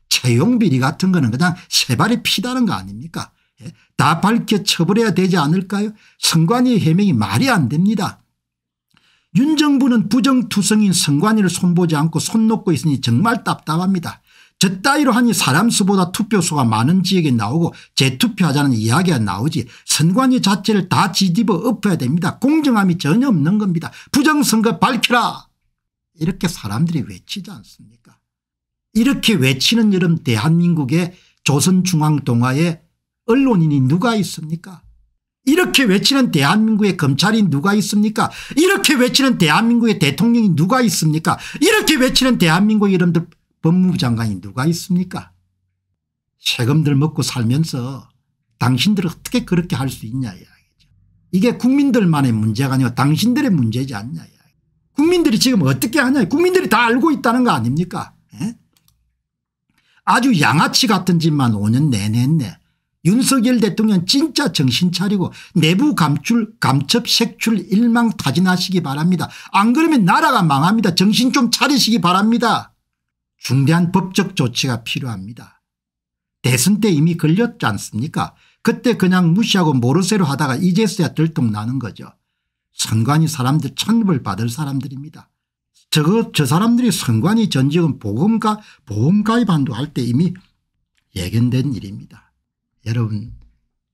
채용비리 같은 거는 그냥 세발이 피다는 거 아닙니까 예? 다 밝혀 처벌해야 되지 않을까요 선관위의 해명이 말이 안 됩니다. 윤 정부는 부정투성인 선관위를 손보지 않고 손 놓고 있으니 정말 답답합니다. 저 따위로 하니 사람 수보다 투표수가 많은 지역에 나오고 재투표하자는 이야기가 나오지 선관위 자체를 다 뒤집어 엎어야 됩니다. 공정함이 전혀 없는 겁니다. 부정선거 밝혀라 이렇게 사람들이 외치지 않습니까 이렇게 외치는 여름 대한민국의 조선중앙동화의 언론인이 누가 있습니까 이렇게 외치는 대한민국의 검찰이 누가 있습니까 이렇게 외치는 대한민국의 대통령이 누가 있습니까 이렇게 외치는 대한민국 의 여러분들 법무부 장관이 누가 있습니까 세금들 먹고 살면서 당신들 어떻게 그렇게 할 수 있냐 이야기죠. 이게 국민들만의 문제가 아니고 당신들의 문제지 않냐 이야기. 국민들이 지금 어떻게 하냐 국민들이 다 알고 있다는 거 아닙니까 에? 예? 아주 양아치 같은 짓만 5년 내내 했네. 윤석열 대통령 진짜 정신 차리고 내부 감출 감첩 색출 일망 타진하시기 바랍니다. 안 그러면 나라가 망합니다. 정신 좀 차리시기 바랍니다. 중대한 법적 조치가 필요합니다. 대선 때 이미 걸렸지 않습니까 그때 그냥 무시하고 모르쇠로 하다가 이제서야 들통나는 거죠. 선관위 사람들 천급을 받을 사람들입니다. 저거 저 사람들이 선관위 전직은 보험가 보험가입 한도 할 때 이미 예견된 일입니다. 여러분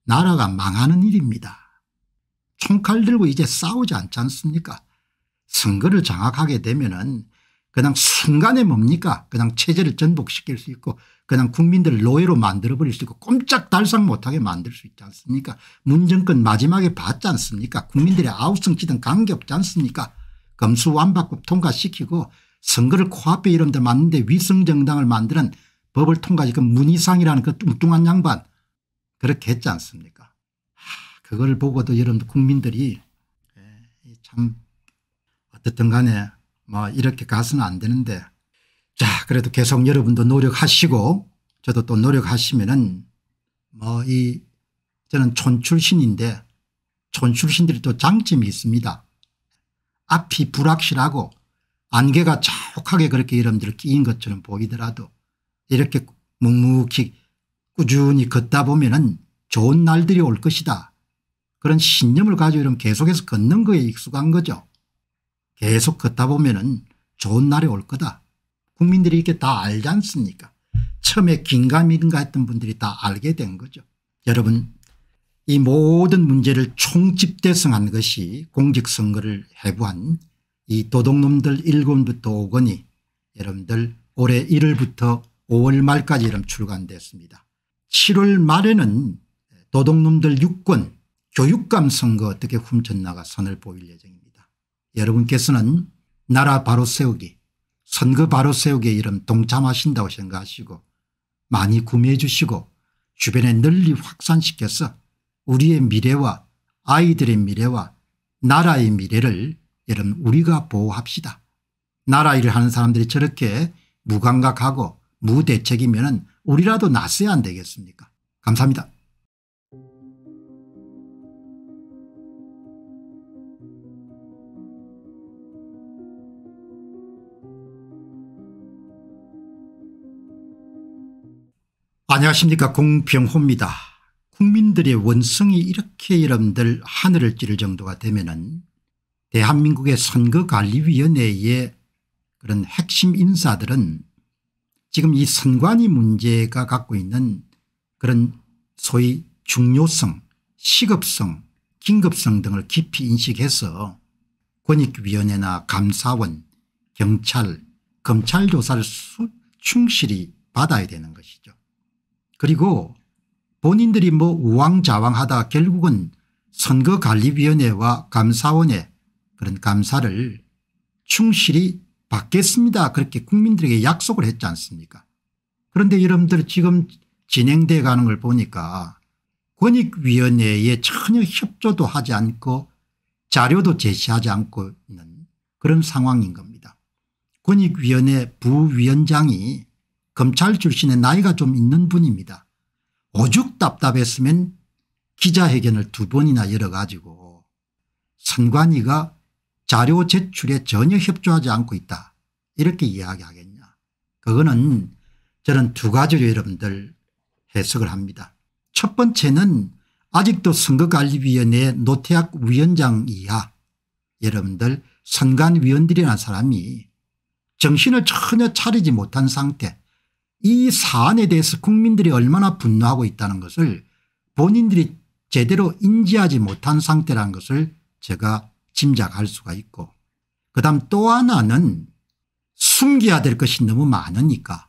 나라가 망하는 일입니다. 총칼 들고 이제 싸우지 않지 않습니까 선거를 장악하게 되면 은 그냥 순간에 뭡니까 그냥 체제를 전복시킬 수 있고 그냥 국민들을 노예로 만들어버릴 수 있고 꼼짝달싹 못하게 만들 수 있지 않습니까 문정권 마지막에 봤지 않습니까 국민들의 아우성치든 관계없지 않습니까 검수완박법 통과시키고 선거를 코앞에 이런 데 맞는데 위성정당을 만드는 법을 통과시킨 그 문희상이라는 그 뚱뚱한 양반 그렇게 했지 않습니까 그걸 보고도 여러분 국민들이 참 어떻든 간에 뭐 이렇게 가서는 안 되는데 자 그래도 계속 여러분도 노력하시고 저도 또 노력하시면은 뭐 이 저는 촌 출신인데 촌 출신들이 또 장점이 있습니다. 앞이 불확실하고 안개가 촉하게 그렇게 여러분들 끼인 것처럼 보이더라도 이렇게 묵묵히 꾸준히 걷다 보면은 좋은 날들이 올 것이다. 그런 신념을 가지고 이러 계속해서 걷는 거에 익숙한 거죠. 계속 걷다 보면은 좋은 날이 올 거다. 국민들이 이렇게 다 알지 않습니까? 처음에 긴가민가 했던 분들이 다 알게 된 거죠. 여러분 이 모든 문제를 총집대성한 것이 공직선거를 해부한 이 도둑놈들 1권부터 5권이 여러분들 올해 1월부터 5월 말까지 이름 출간됐습니다. 7월 말에는 도둑놈들 6권 교육감 선거 어떻게 훔쳤나가 선을 보일 예정입니다. 여러분께서는 나라 바로 세우기 선거 바로 세우기에 이름 동참하신다고 생각하시고 많이 구매해 주시고 주변에 널리 확산시켜서 우리의 미래와 아이들의 미래와 나라의 미래를 여러분 우리가 보호합시다. 나라 일을 하는 사람들이 저렇게 무감각하고 무대책이면 우리라도 나서야 안 되겠습니까 감사합니다. 안녕하십니까 공병호입니다. 국민들의 원성이 이렇게 여러분들 하늘을 찌를 정도가 되면 은 대한민국의 선거관리위원회의 그런 핵심 인사들은 지금 이 선관위 문제가 갖고 있는 그런 소위 중요성 시급성 긴급성 등을 깊이 인식해서 권익위원회나 감사원 경찰 검찰 조사를 충실히 받아야 되는 것이죠. 그리고 본인들이 뭐 우왕좌왕하다 결국은 선거관리위원회와 감사원의 그런 감사를 충실히 받겠습니다. 그렇게 국민들에게 약속을 했지 않습니까 그런데 여러분들 지금 진행돼 가는 걸 보니까 권익위원회에 전혀 협조도 하지 않고 자료도 제시하지 않고 있는 그런 상황인 겁니다. 권익위원회 부위원장이 검찰 출신의 나이가 좀 있는 분입니다. 오죽 답답했으면 기자회견을 두 번이나 열어가지고 선관위가 자료 제출에 전혀 협조하지 않고 있다 이렇게 이야기하겠냐 그거는 저는 두 가지로 여러분들 해석을 합니다. 첫 번째는 아직도 선거관리위원회 노태학 위원장 이하 여러분들 선관위원들이라는 사람이 정신을 전혀 차리지 못한 상태 이 사안에 대해서 국민들이 얼마나 분노하고 있다는 것을 본인들이 제대로 인지하지 못한 상태라는 것을 제가 짐작할 수가 있고 그다음 또 하나는 숨겨야 될 것이 너무 많으니까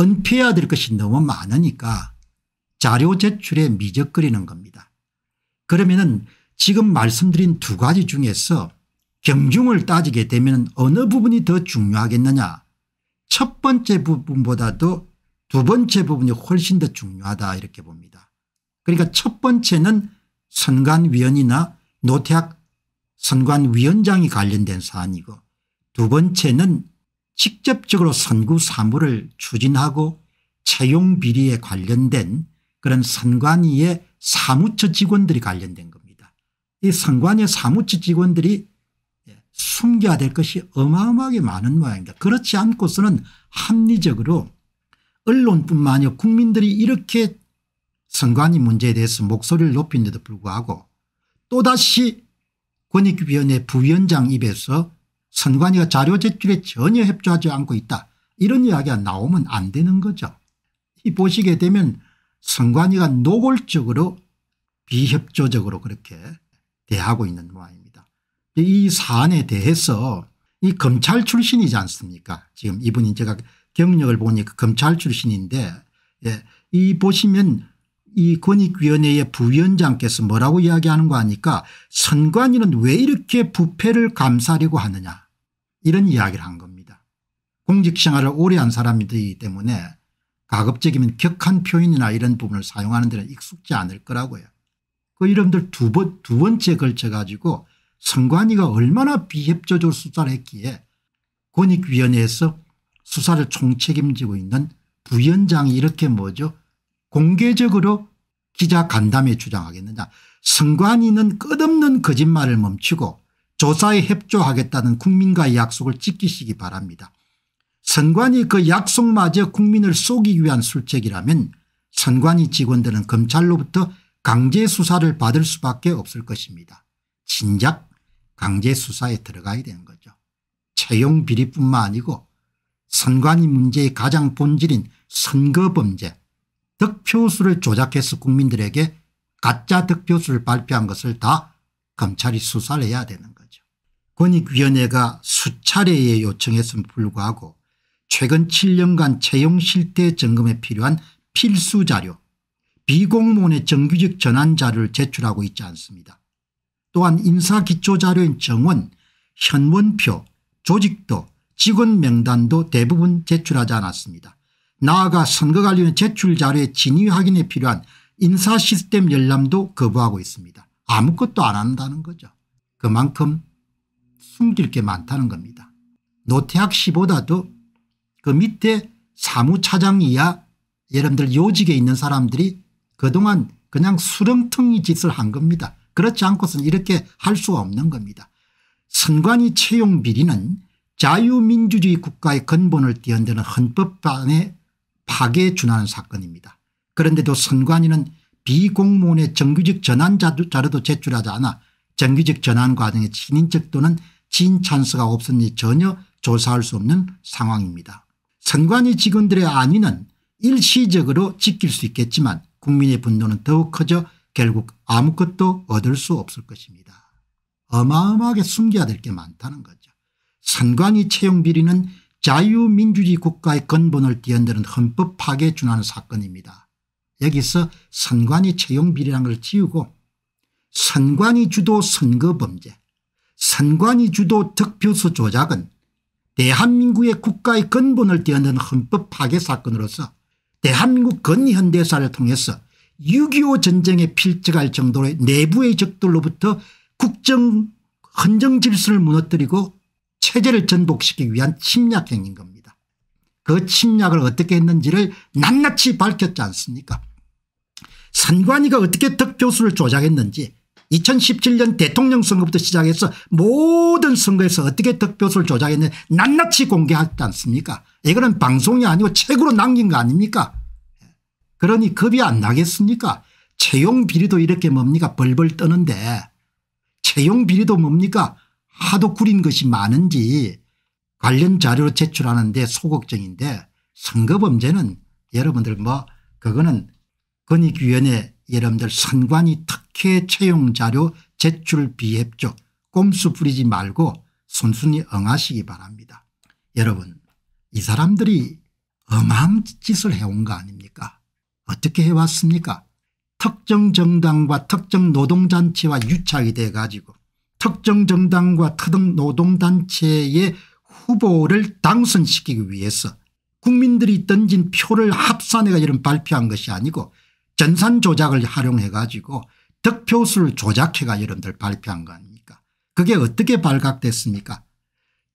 은폐해야 될 것이 너무 많으니까 자료 제출에 미적거리는 겁니다. 그러면은 지금 말씀드린 두 가지 중에서 경중을 따지게 되면 어느 부분이 더 중요하겠느냐 첫 번째 부분보다도 두 번째 부분이 훨씬 더 중요하다 이렇게 봅니다. 그러니까 첫 번째는 선관위원이나 노태학 선관위원장이 관련된 사안이고 두 번째는 직접적으로 선구 사무를 추진하고 채용 비리에 관련된 그런 선관위의 사무처 직원들이 관련된 겁니다. 이 선관위의 사무처 직원들이 숨겨야 될 것이 어마어마하게 많은 모양입니다. 그렇지 않고서는 합리적으로 언론뿐만 아니라 국민들이 이렇게 선관위 문제에 대해서 목소리를 높인데도 불구하고 또다시 권익위원회 부위원장 입에서 선관위가 자료 제출에 전혀 협조하지 않고 있다 이런 이야기가 나오면 안 되는 거죠. 이 보시게 되면 선관위가 노골적으로 비협조적으로 그렇게 대하고 있는 모양입니다. 이 사안에 대해서 이 검찰 출신이지 않습니까 지금 이분이 제가 경력을 보니까 그 검찰 출신인데 예. 이 보시면 이 권익위원회의 부위원장께서 뭐라고 이야기하는 거 아니까 선관위는 왜 이렇게 부패를 감싸려고 하느냐 이런 이야기를 한 겁니다. 공직생활을 오래 한 사람이기 때문에 가급적이면 격한 표현이나 이런 부분을 사용하는 데는 익숙지 않을 거라고요. 그 이름들 두, 번, 두 번째 걸쳐 가지고 선관위가 얼마나 비협조적으로 수사를 했기에 권익위원회에서 수사를 총책임지고 있는 부위원장이 이렇게 뭐죠 공개적으로 기자 간담회 주장하겠느냐 선관위는 끝없는 거짓말을 멈추고 조사에 협조하겠다는 국민과의 약속을 지키시기 바랍니다. 선관위 그 약속마저 국민을 속이기 위한 술책이라면 선관위 직원들은 검찰로부터 강제 수사를 받을 수밖에 없을 것입니다. 진작 강제 수사에 들어가야 되는 거죠. 채용 비리뿐만 아니고 선관위 문제의 가장 본질인 선거범죄 득표수를 조작해서 국민들에게 가짜 득표수를 발표한 것을 다 검찰이 수사를 해야 되는 거죠. 권익위원회가 수차례의 요청했음 불구하고 최근 7년간 채용 실태 점검에 필요한 필수 자료 비공무원의 정규직 전환 자료를 제출하고 있지 않습니다. 또한 인사기초자료인 정원, 현원표, 조직도 직원 명단도 대부분 제출하지 않았습니다. 나아가 선거 관련 리 제출 자료의 진위 확인에 필요한 인사 시스템 열람도 거부하고 있습니다. 아무것도 안 한다는 거죠. 그만큼 숨길 게 많다는 겁니다. 노태학 씨보다도 그 밑에 사무차장 이야 여러분들 요직에 있는 사람들이 그동안 그냥 수렁텅이 짓을 한 겁니다. 그렇지 않고서는 이렇게 할 수가 없는 겁니다. 선관위 채용 비리는 자유민주주의 국가의 근본을 뛰어드는 헌법안의 파괴에 준하는 사건입니다. 그런데도 선관위는 비공무원의 정규직 전환 자료도 제출하지 않아 정규직 전환 과정에 친인척 또는 지인 찬스가 없으니 전혀 조사할 수 없는 상황입니다. 선관위 직원들의 안위는 일시적으로 지킬 수 있겠지만 국민의 분노는 더욱 커져 결국 아무것도 얻을 수 없을 것입니다. 어마어마하게 숨겨야 될 게 많다는 거죠. 선관위 채용 비리는 자유민주주의 국가의 근본을 뒤흔드는 헌법 파괴에 준하는 사건입니다. 여기서 선관위 채용 비리라는 걸 지우고 선관위 주도 선거 범죄 선관위 주도 득표수 조작은 대한민국의 국가의 근본을 뒤흔드는 헌법 파괴 사건으로서 대한민국 근현대사를 통해서 6.25 전쟁에 필적할 정도로 내부의 적들로부터 국정 헌정 질서를 무너뜨리고 체제를 전복시키기 위한 침략행인 겁니다. 그 침략을 어떻게 했는지를 낱낱이 밝혔지 않습니까 선관위가 어떻게 득표수를 조작했는지 2017년 대통령 선거부터 시작해서 모든 선거에서 어떻게 득표수를 조작했는지 낱낱이 공개하지 않습니까 이거는 방송이 아니고 책으로 남긴 거 아닙니까 그러니 겁이 안 나겠습니까 채용 비리도 이렇게 뭡니까 벌벌 떠는데 채용 비리도 뭡니까 하도 구린 것이 많은지 관련 자료를 제출하는데 소극적인데 선거범죄는 여러분들 뭐 그거는 권익위원회 여러분들 선관위 특혜 채용 자료 제출 비협조 꼼수 부리지 말고 순순히 응하시기 바랍니다. 여러분 이 사람들이 어마한 짓을 해온 거 아닙니까 어떻게 해왔습니까 특정 정당과 특정 노동단체와 유착이 돼 가지고 특정 정당과 특정 노동단체의 후보를 당선시키기 위해서 국민들이 던진 표를 합산해 가지고 발표한 것이 아니고 전산 조작을 활용해 가지고 득표수를 조작해가 여러분들 발표한 거 아닙니까 그게 어떻게 발각됐습니까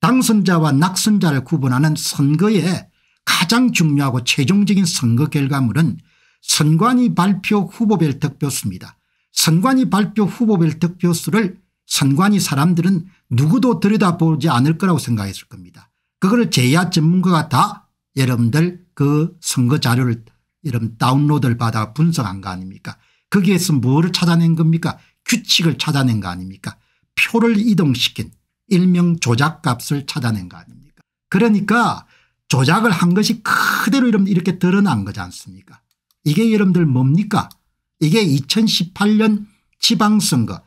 당선자와 낙선자를 구분하는 선거에 가장 중요하고 최종적인 선거 결과물은 선관위 발표 후보별 득표수입니다. 선관위 발표 후보별 득표수를 선관위 사람들은 누구도 들여다보지 않을 거라고 생각했을 겁니다. 그거를 제야 전문가가 다 여러분들 그 선거 자료를 이러 다운로드를 받아 분석한 거 아닙니까 거기에서 뭐를 찾아낸 겁니까 규칙을 찾아낸 거 아닙니까 표를 이동시킨 일명 조작값을 찾아낸 거 아닙니까 그러니까 조작을 한 것이 그대로 이렇게 드러난 거지 않습니까 이게 여러분들 뭡니까 이게 2018년 지방선거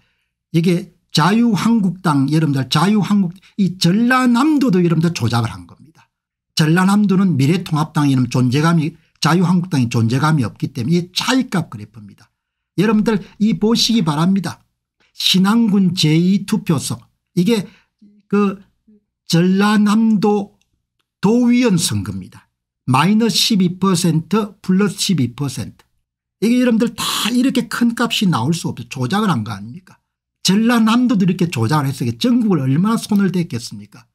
이게 자유한국당 여러분들 자유한국 이 전라남도도 여러분들 조작을 한 겁니다. 전라남도는 미래통합당 이름 존재감이 자유한국당이 존재감이 없기 때문에 이 차이값 그래프입니다. 여러분들 이 보시기 바랍니다. 신안군 제2투표소 이게 그 전라남도 도위원 선거입니다. 마이너스 12% 플러스 12% 이게 여러분들 다 이렇게 큰 값이 나올 수 없어 조작을 한 거 아닙니까 전라남도도 이렇게 조작을 했어요 전국을 얼마나 손을 댔겠습니까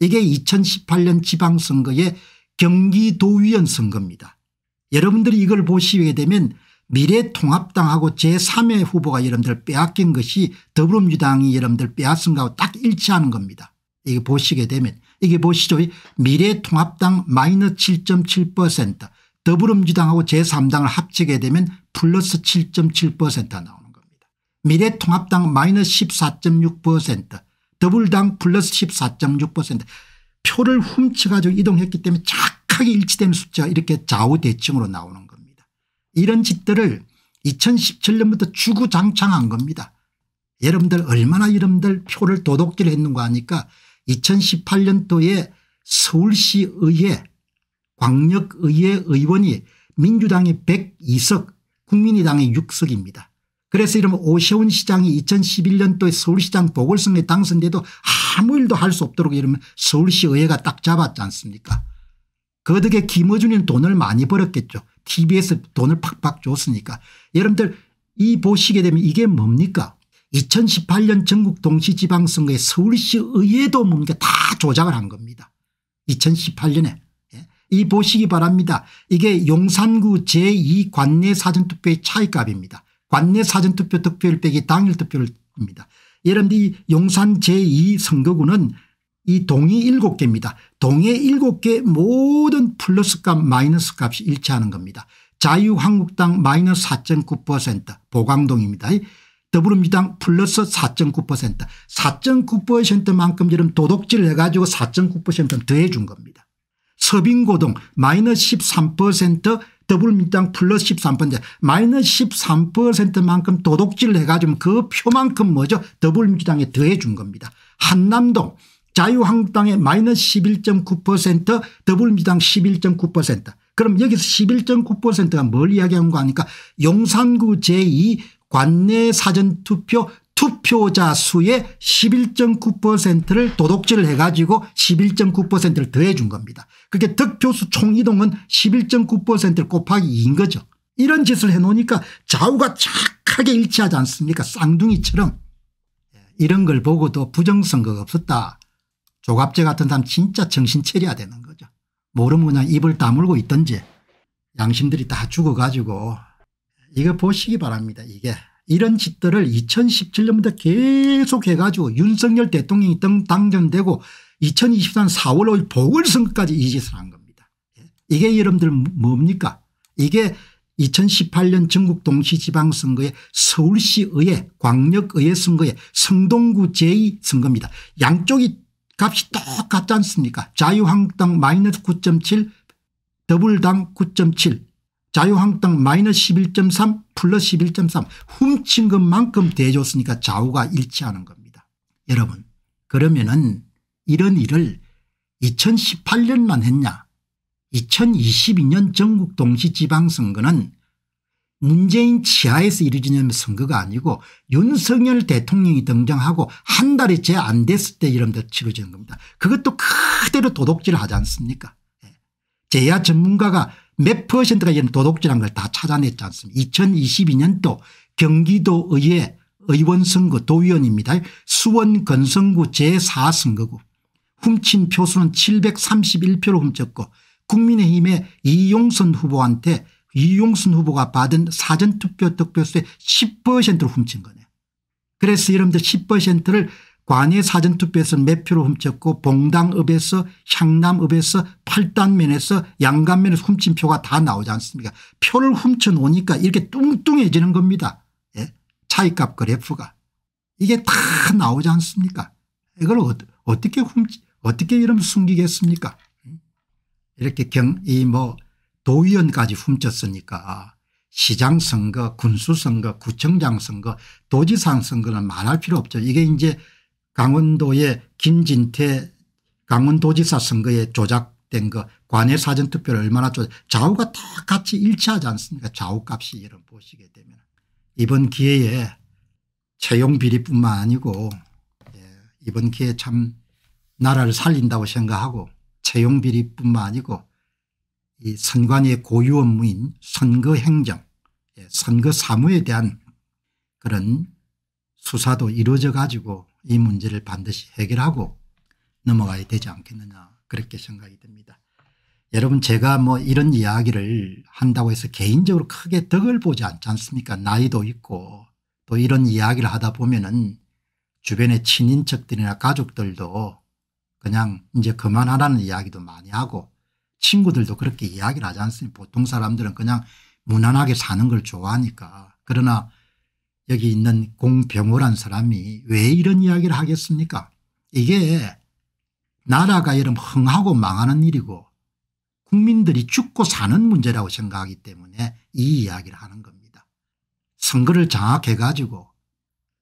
이게 2018년 지방선거의 경기도위원 선거입니다 여러분들이 이걸 보시게 되면 미래통합당하고 제3의 후보가 여러분들 빼앗긴 것이 더불어민주당이 여러분들 빼앗은 거하고 딱 일치하는 겁니다. 이게 보시게 되면 이게 보시죠. 미래통합당 마이너7.7% 더불어민주당하고 제3당을 합치게 되면 플러스 7.7% 나오는 겁니다. 미래통합당 마이너14.6% 더불당 플러스 14.6% 표를 훔쳐가지고 이동했기 때문에 착하게 일치된 숫자 이렇게 좌우대칭으로 나오는 겁니다. 이런 짓들을 2017년부터 주구장창한 겁니다. 여러분들 얼마나 여러분들 표를 도둑질 했는가 하니까 2018년도에 서울시의회 광역의회 의원이 민주당의 102석 국민의당의 6석입니다. 그래서 이러면 오세훈 시장이 2011년도에 서울시장 보궐선거에 당선돼도 아무 일도 할 수 없도록 이러면 서울시의회가 딱 잡았지 않습니까 그 덕에 김어준이는 돈을 많이 벌었겠죠. TBS 돈을 팍팍 줬으니까. 여러분들 이 보시게 되면 이게 뭡니까 2018년 전국 동시지방선거에 서울시 의회도 뭡니다 조작을 한 겁니다. 2018년에 예. 이 보시기 바랍니다. 이게 용산구 제2관내 사전투표의 차이값입니다. 관내 사전투표 득표율 빼기 당일 투표율입니다. 여러분들 이 용산 제2선거구는 이 동이 7개입니다. 동의 7개 모든 플러스값 마이너스값이 일치하는 겁니다. 자유한국당 마이너스 4.9% 보광동입니다. 더불어민주당 플러스 4.9% 4.9%만큼 지금 도덕질을 해가지고 4.9% 더해준 겁니다. 서빙고동 마이너스 13% 더불어민주당 플러스 13% 마이너스 13%만큼 도덕질을 해가지고 그 표만큼 뭐죠 더불어민주당에 더해준 겁니다. 한남동 자유한국당의 마이너스 11.9% 더불어민주당 11.9% 그럼 여기서 11.9%가 뭘이야기한거 아니까 용산구 제2 관내 사전투표 투표자 수의 11.9%를 도덕질을 해가지고 11.9%를 더해준 겁니다. 그게 득표수 총이동은 11.9%를 곱하기 2인 거죠. 이런 짓을 해놓으니까 좌우가 착하게 일치하지 않습니까 쌍둥이처럼. 예, 이런 걸 보고도 부정선거가 없었다. 조갑제 같은 사람 진짜 정신 차려야 되는 거죠. 모르면 그냥 입을 다물고 있던지 양심들이 다 죽어가지고 이거 보시기 바랍니다. 이게 이런 짓들을 2017년부터 계속 해가지고 윤석열 대통령이 당선되고 2023년 4월 5일 보궐선거까지 이 짓을 한 겁니다. 예. 이게 여러분들 뭐, 뭡니까 이게 2018년 전국 동시지방선거에 서울시의회 광역의회 선거에 성동구 제2선거입니다. 양쪽이 값이 똑같지 않습니까 자유한국당 마이너스 9.7더블당9.7 자유한국당 마이너스 11.3 플러스 11.3 훔친 것만큼 대줬으니까 좌우가 일치하는 겁니다. 여러분 그러면은 이런 일을 2018년만 했냐 2022년 전국 동시지방선거는 문재인 치하에서 이루어지는 선거가 아니고 윤석열 대통령이 등장하고 한 달이 채 안 됐을 때 이름들 치러지는 겁니다. 그것도 그대로 도둑질 하지 않습니까 재야 예. 전문가가 몇 퍼센트가 이런 도덕질한 걸 다 찾아냈지 않습니까 2022년도 경기도의회 의원선거 도의원입니다. 수원 건성구 제4선거구 훔친 표수는 731표로 훔쳤고 국민의힘의 이용선 후보한테 이용순 후보가 받은 사전투표 득표수의 10%를 훔친 거네요. 그래서 여러분들 10%를 관의 사전투표에서 몇 표를 훔쳤고 봉당읍에서 향남읍에서 팔단면에서 양감면에서 훔친 표가 다 나오지 않습니까 표를 훔쳐놓으니까 이렇게 뚱뚱해지는 겁니다. 예? 차이값 그래프가. 이게 다 나오지 않습니까 이걸 어, 어떻게 훔치 어떻게 이름 숨기겠습니까 이렇게 경 이 뭐 도의원까지 훔쳤으니까 시장 선거 군수 선거 구청장 선거 도지상 선거는 말할 필요 없죠. 이게 이제 강원도의 김진태 강원도지사 선거에 조작된 거 관외 사전투표를 얼마나 조작 좌우가 다 같이 일치하지 않습니까 좌우값이 이런 보시게 되면 이번 기회에 채용 비리뿐만 아니고 예, 이번 기회에 참 나라를 살린다고 생각하고 채용 비리뿐만 아니고 이 선관위의 고유 업무인 선거행정 예, 선거사무에 대한 그런 수사도 이루어져 가지고 이 문제를 반드시 해결하고 넘어가야 되지 않겠느냐 그렇게 생각이 듭니다. 여러분 제가 뭐 이런 이야기를 한다고 해서 개인적으로 크게 덕을 보지 않지 않습니까 나이도 있고 또 이런 이야기를 하다 보면은 주변의 친인척들이나 가족들도 그냥 이제 그만하라는 이야기도 많이 하고 친구들도 그렇게 이야기를 하지 않습니까 보통 사람들은 그냥 무난하게 사는 걸 좋아하니까 그러나 여기 있는 공병호란 사람이 왜 이런 이야기를 하겠습니까 이게 나라가 이런 흥하고 망하는 일이고 국민들이 죽고 사는 문제라고 생각하기 때문에 이 이야기를 하는 겁니다. 선거를 장악해 가지고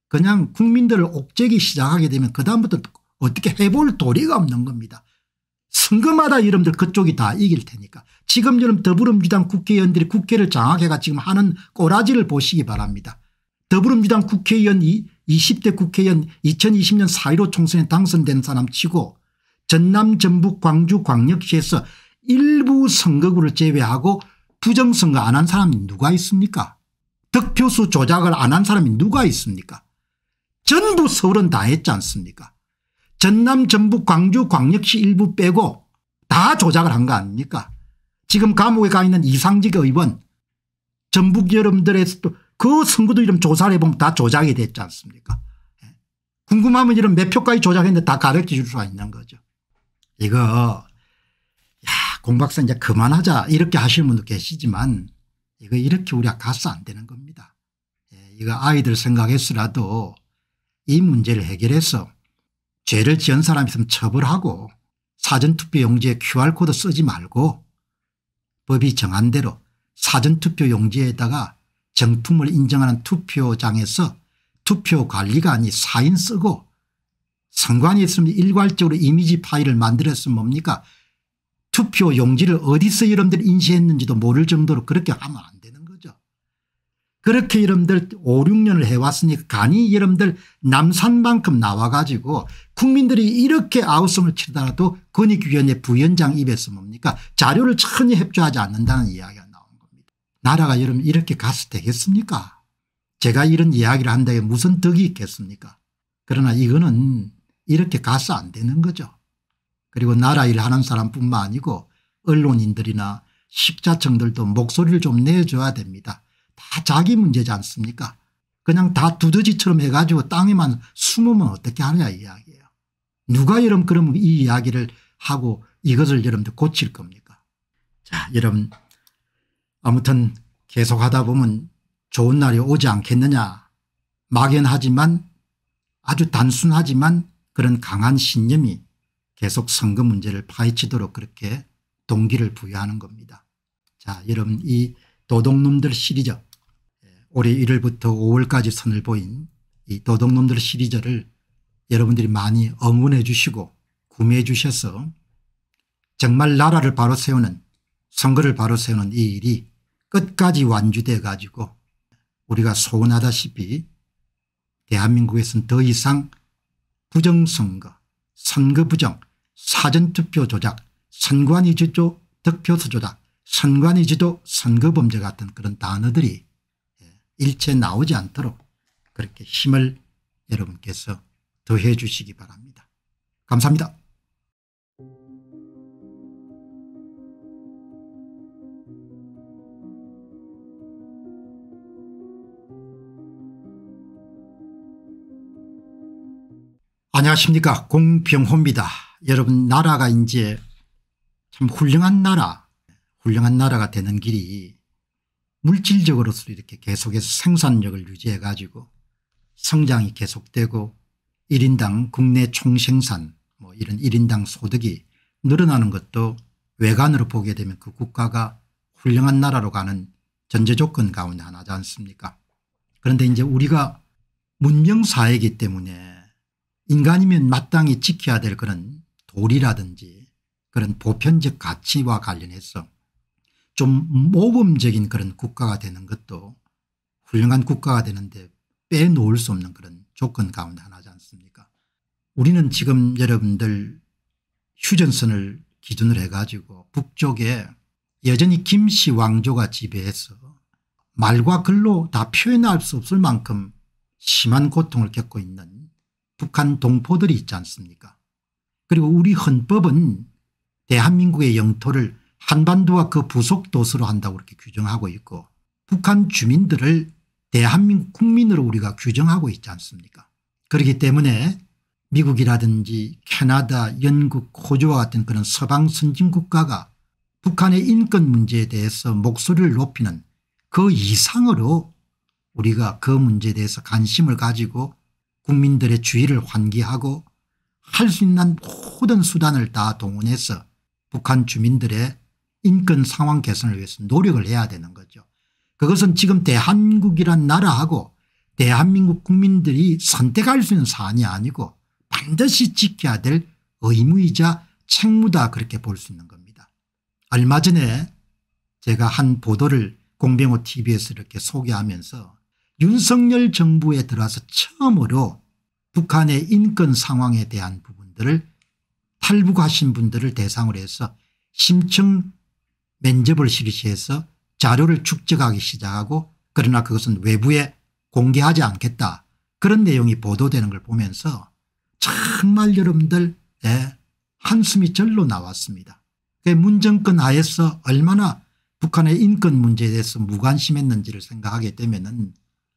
그냥 국민들을 옥죄기 시작하게 되면 그다음부터 어떻게 해볼 도리가 없는 겁니다. 선거마다 여러분들 그쪽이 다 이길 테니까 지금 여러분 더불어민주당 국회의원들이 국회를 장악해가 지금 하는 꼬라지를 보시기 바랍니다. 더불어민주당 국회의원 20대 국회의원 2020년 4.15 총선에 당선된 사람치고 전남 전북 광주 광역시에서 일부 선거구를 제외하고 부정선거 안 한 사람이 누가 있습니까 득표수 조작을 안 한 사람이 누가 있습니까 전부 서울은 다 했지 않습니까 전남 전북 광주 광역시 일부 빼고 다 조작을 한 거 아닙니까 지금 감옥에 가 있는 이상직 의원 전북 여러분들에서 또그 선거도 이름 조사를 해보면 다 조작이 됐지 않습니까 예. 궁금하면 이런 몇 표까지 조작했는데 다 가르쳐 줄 수가 있는 거죠. 이거 야공 박사 이제 그만하자 이렇게 하시는 분도 계시지만 이거 이렇게 우리가 가서 안 되는 겁니다. 예, 이거 아이들 생각해서라도 이 문제를 해결해서 죄를 지은 사람 있으면 처벌하고 사전투표 용지에 QR코드 쓰지 말고 법이 정한 대로 사전투표 용지에다가 정품을 인정하는 투표장에서 투표 관리관이 사인 쓰고 상관이 있으면 일괄적으로 이미지 파일을 만들었으면 뭡니까 투표 용지를 어디서 여러분들 인쇄했는지도 모를 정도로 그렇게 하면 안 되는 거죠. 그렇게 여러분들 5, 6년을 해왔으니까 간이 여러분들 남산만큼 나와가지고 국민들이 이렇게 아우성을 치더라도 권익위원회 부위원장 입에서 뭡니까 자료를 전혀 협조하지 않는다는 이야기가 나라가 여러분 이렇게 가서 되겠습니까 제가 이런 이야기를 한다에 무슨 덕이 있겠습니까 그러나 이거는 이렇게 가서 안 되는 거죠. 그리고 나라 일 하는 사람뿐만 아니고 언론인들이나 식자층들도 목소리를 좀 내줘야 됩니다. 다 자기 문제지 않습니까 그냥 다 두더지처럼 해가지고 땅에만 숨으면 어떻게 하냐 느 이야기예요. 누가 여러분 그러면 이 이야기를 하고 이것을 여러분들 고칠 겁니까 자 여러분 아무튼 계속하다 보면 좋은 날이 오지 않겠느냐 막연하지만 아주 단순하지만 그런 강한 신념이 계속 선거 문제를 파헤치도록 그렇게 동기를 부여하는 겁니다. 자 여러분 이 도둑놈들 시리즈 예, 올해 1월부터 5월까지 선을 보인 이 도둑놈들 시리즈를 여러분들이 많이 응원해 주시고 구매해 주셔서 정말 나라를 바로 세우는 선거를 바로 세우는 이 일이 끝까지 완주돼 가지고 우리가 소원하다시피 대한민국에서는 더 이상 부정선거 선거 부정 사전투표 조작 선관위 지도 득표수 조작 선관위 지도 선거범죄 같은 그런 단어들이 예, 일체 나오지 않도록 그렇게 힘을 여러분께서 더해 주시기 바랍니다. 감사합니다. 안녕하십니까 공병호입니다. 여러분 나라가 이제 참 훌륭한 나라 훌륭한 나라가 되는 길이 물질적으로서도 이렇게 계속해서 생산력을 유지해 가지고 성장이 계속되고 1인당 국내 총생산 뭐 이런 1인당 소득이 늘어나는 것도 외관으로 보게 되면 그 국가가 훌륭한 나라로 가는 전제 조건 가운데 하나지 않습니까 그런데 이제 우리가 문명사회이기 때문에 인간이면 마땅히 지켜야 될 그런 도리라든지 그런 보편적 가치와 관련해서 좀 모범적인 그런 국가가 되는 것도 훌륭한 국가가 되는데 빼놓을 수 없는 그런 조건 가운데 하나지 않습니까 우리는 지금 여러분들 휴전선을 기준으로 해가지고 북쪽에 여전히 김씨 왕조가 지배해서 말과 글로 다 표현할 수 없을 만큼 심한 고통을 겪고 있는 북한 동포들이 있지 않습니까 그리고 우리 헌법은 대한민국의 영토를 한반도와 그 부속 도서로 한다고 이렇게 규정하고 있고 북한 주민들을 대한민국 국민으로 우리가 규정하고 있지 않습니까 그렇기 때문에 미국이라든지 캐나다 영국 호주와 같은 그런 서방 선진국가가 북한의 인권 문제에 대해서 목소리를 높이는 그 이상으로 우리가 그 문제에 대해서 관심을 가지고 국민들의 주의를 환기하고 할 수 있는 모든 수단을 다 동원해서 북한 주민들의 인권 상황 개선을 위해서 노력을 해야 되는 거죠. 그것은 지금 대한국이란 나라하고 대한민국 국민들이 선택할 수 있는 사안이 아니고 반드시 지켜야 될 의무이자 책무다 그렇게 볼 수 있는 겁니다. 얼마 전에 제가 한 보도를 공병호 tv에서 이렇게 소개하면서 윤석열 정부에 들어와서 처음으로 북한의 인권 상황에 대한 부분들을 탈북하신 분들을 대상으로 해서 심층 면접을 실시해서 자료를 축적하기 시작하고 그러나 그것은 외부에 공개하지 않겠다 그런 내용이 보도되는 걸 보면서 정말 여러분들 네, 한숨이 절로 나왔습니다. 문정권 하에서 얼마나 북한의 인권 문제에 대해서 무관심했는지를 생각하게 되면 은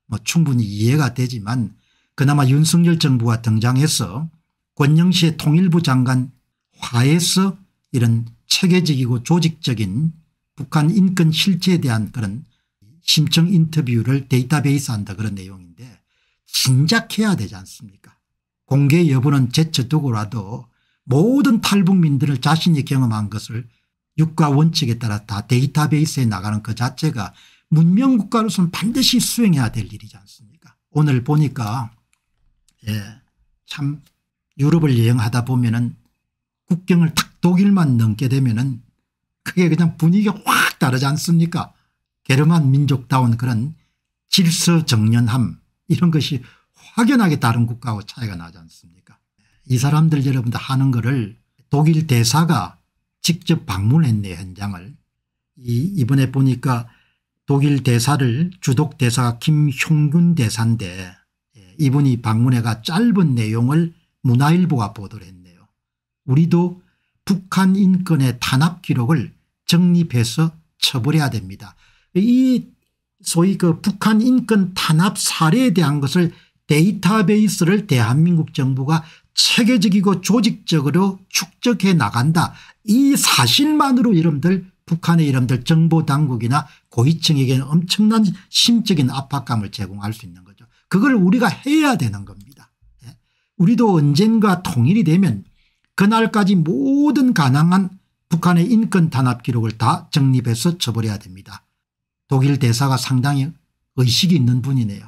뭐 충분히 이해가 되지만 그나마 윤석열 정부가 등장해서 권영시의 통일부 장관 화에서 이런 체계적이고 조직적인 북한 인권 실체에 대한 그런 심층 인터뷰를 데이터베이스 한다 그런 내용인데 진작해야 되지 않습니까 공개 여부는 제쳐두고라도 모든 탈북민들을 자신이 경험한 것을 육가 원칙에 따라 다 데이터베이스에 나가는 그 자체가 문명국가로서는 반드시 수행해야 될 일이지 않습니까 오늘 보니까 예, 참 유럽을 여행하다 보면 은 국경을 탁 독일만 넘게 되면 은 그게 그냥 분위기가 확 다르지 않습니까 게르만 민족다운 그런 질서 정연함 이런 것이 확연하게 다른 국가하고 차이가 나지 않습니까 이 사람들 여러분들 하는 거를 독일 대사가 직접 방문했네 현장을 이 이번에 보니까 독일 대사를 주독 대사가 김형균 대사인데 예, 이분이 방문해가 짧은 내용을 문화일보가 보도를 했네요. 우리도 북한 인권의 탄압 기록을 정립해서 처벌해야 됩니다. 이 소위 그 북한 인권 탄압 사례에 대한 것을 데이터베이스를 대한민국 정부가 체계적이고 조직적으로 축적해 나간다. 이 사실만으로 여러분들 북한의 이름들 정보 당국이나 고위층에게는 엄청난 심적인 압박감을 제공할 수 있는 거죠. 그걸 우리가 해야 되는 겁니다. 예? 우리도 언젠가 통일이 되면 그날까지 모든 가능한 북한의 인권 단합 기록을 다 정립해서 처벌해야 됩니다. 독일 대사가 상당히 의식이 있는 분이네요.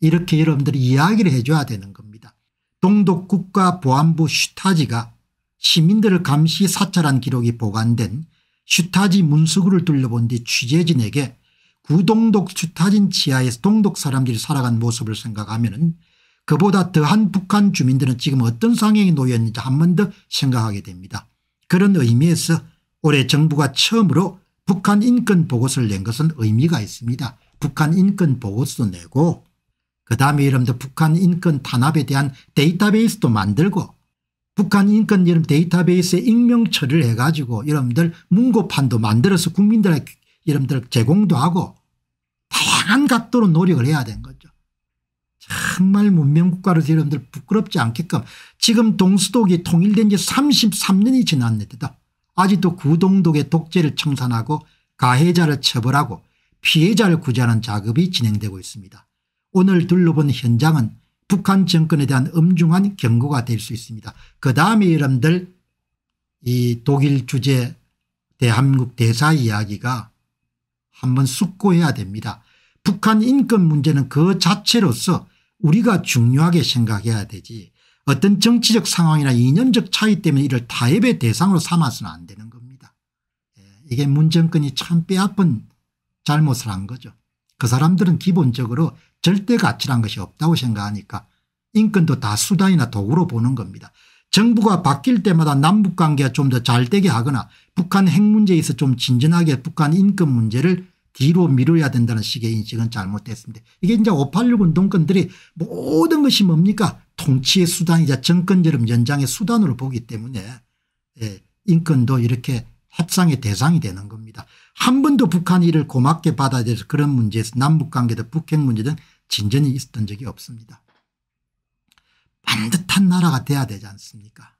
이렇게 여러분들이 이야기를 해줘야 되는 겁니다. 동독국가보안부 슈타지가 시민들을 감시 사찰한 기록이 보관된 슈타지 문수구를 둘러본 뒤 취재진에게 구동독 슈타진 지하에서 동독 사람들이 살아간 모습을 생각하면 은 그보다 더한 북한 주민들은 지금 어떤 상황에 놓였는지 한 번 더 생각하게 됩니다. 그런 의미에서 올해 정부가 처음으로 북한 인권 보고서를 낸 것은 의미가 있습니다. 북한 인권 보고서도 내고 그다음에 여러분들 북한 인권 탄압에 대한 데이터베이스도 만들고 북한 인권 이름 데이터베이스에 익명처리를 해가지고 여러분들 문고판도 만들어서 국민들에게 여러분들 제공도 하고 다양한 각도로 노력을 해야 된 거죠. 정말 문명국가로서 여러분들 부끄럽지 않게끔 지금 동수독이 통일된 지 33년이 지났는데도 아직도 구동독의 독재를 청산하고 가해자를 처벌하고 피해자를 구제하는 작업이 진행되고 있습니다. 오늘 둘러본 현장은 북한 정권에 대한 엄중한 경고가 될 수 있습니다. 그 다음에 여러분들 이 독일 주재 대한민국 대사 이야기가 한번 숙고해야 됩니다. 북한 인권 문제는 그 자체로서 우리가 중요하게 생각해야 되지 어떤 정치적 상황이나 이념적 차이 때문에 이를 타협의 대상으로 삼아서는 안 되는 겁니다. 예, 이게 문 정권이 참 빼아픈 잘못을 한 거죠. 그 사람들은 기본적으로 절대 가치란 것이 없다고 생각하니까 인권도 다 수단이나 도구로 보는 겁니다. 정부가 바뀔 때마다 남북관계가 좀 더 잘되게 하거나 북한 핵 문제에 서좀 진전하게 북한 인권 문제를 뒤로 미뤄야 된다는 식의 인식은 잘못됐습니다. 이게 이제 586 운동권들이 모든 것이 뭡니까 통치의 수단이자 정권제름 연장의 수단으로 보기 때문에 예, 인권도 이렇게 협상의 대상이 되는 겁니다. 한 번도 북한이 이를 고맙게 받아들여서 그런 문제에서 남북관계 도 북핵 문제 등 진전이 있었던 적이 없습니다. 반듯한 나라가 돼야 되지 않습니까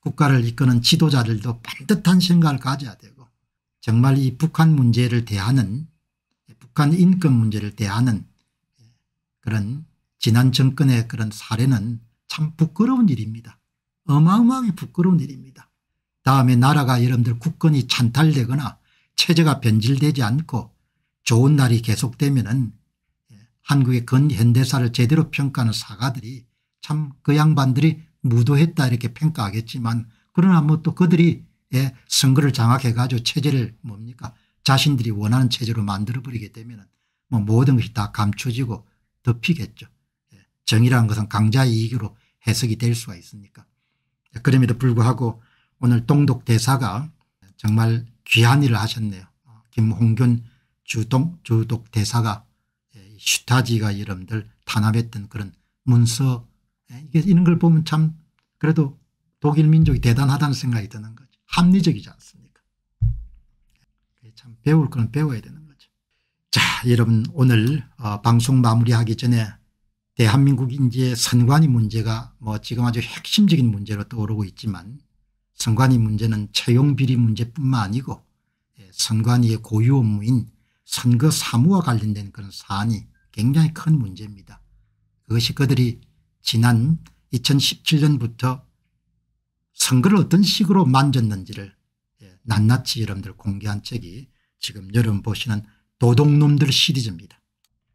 국가를 이끄는 지도자들도 반듯한 생각을 가져야 되고 정말 이 북한 문제를 대하는 북한 인권 문제를 대하는 그런 지난 정권의 그런 사례는 참 부끄러운 일입니다. 어마어마하게 부끄러운 일입니다. 다음에 나라가 여러분들 국권이 찬탈되거나 체제가 변질되지 않고 좋은 날이 계속되면 은 한국의 근현대사를 제대로 평가하는 사가들이 참 그 양반들이 무도했다 이렇게 평가하겠지만 그러나 뭐 또 그들이 예, 선거를 장악해 가지고 체제를 뭡니까 자신들이 원하는 체제로 만들어버리게 되면 뭐 모든 것이 다 감춰지고 덮이겠죠. 예, 정의라는 것은 강자의 이익으로 해석이 될 수가 있으니까. 예, 그럼에도 불구하고 오늘 동독 대사가 정말 귀한 일을 하셨네요. 어, 김홍균 주동, 주독 대사가 슈타지가 여러분들 탄압했던 그런 문서 예, 이게 이런 걸 보면 참 그래도 독일 민족이 대단하다는 생각이 드는 거죠. 합리적이지 않습니까? 참 배울 건 배워야 되는 거죠. 자 여러분 오늘 어, 방송 마무리하기 전에 대한민국 인재 선관위 문제가 뭐 지금 아주 핵심적인 문제로 떠오르고 있지만 선관위 문제는 채용 비리 문제뿐만 아니고 예, 선관위의 고유 업무인 선거 사무와 관련된 그런 사안이 굉장히 큰 문제입니다. 그것이 그들이 지난 2017년부터 선거를 어떤 식으로 만졌는지를 예, 낱낱이 여러분들 공개한 책이 지금 여러분 보시는 도둑놈들 시리즈입니다.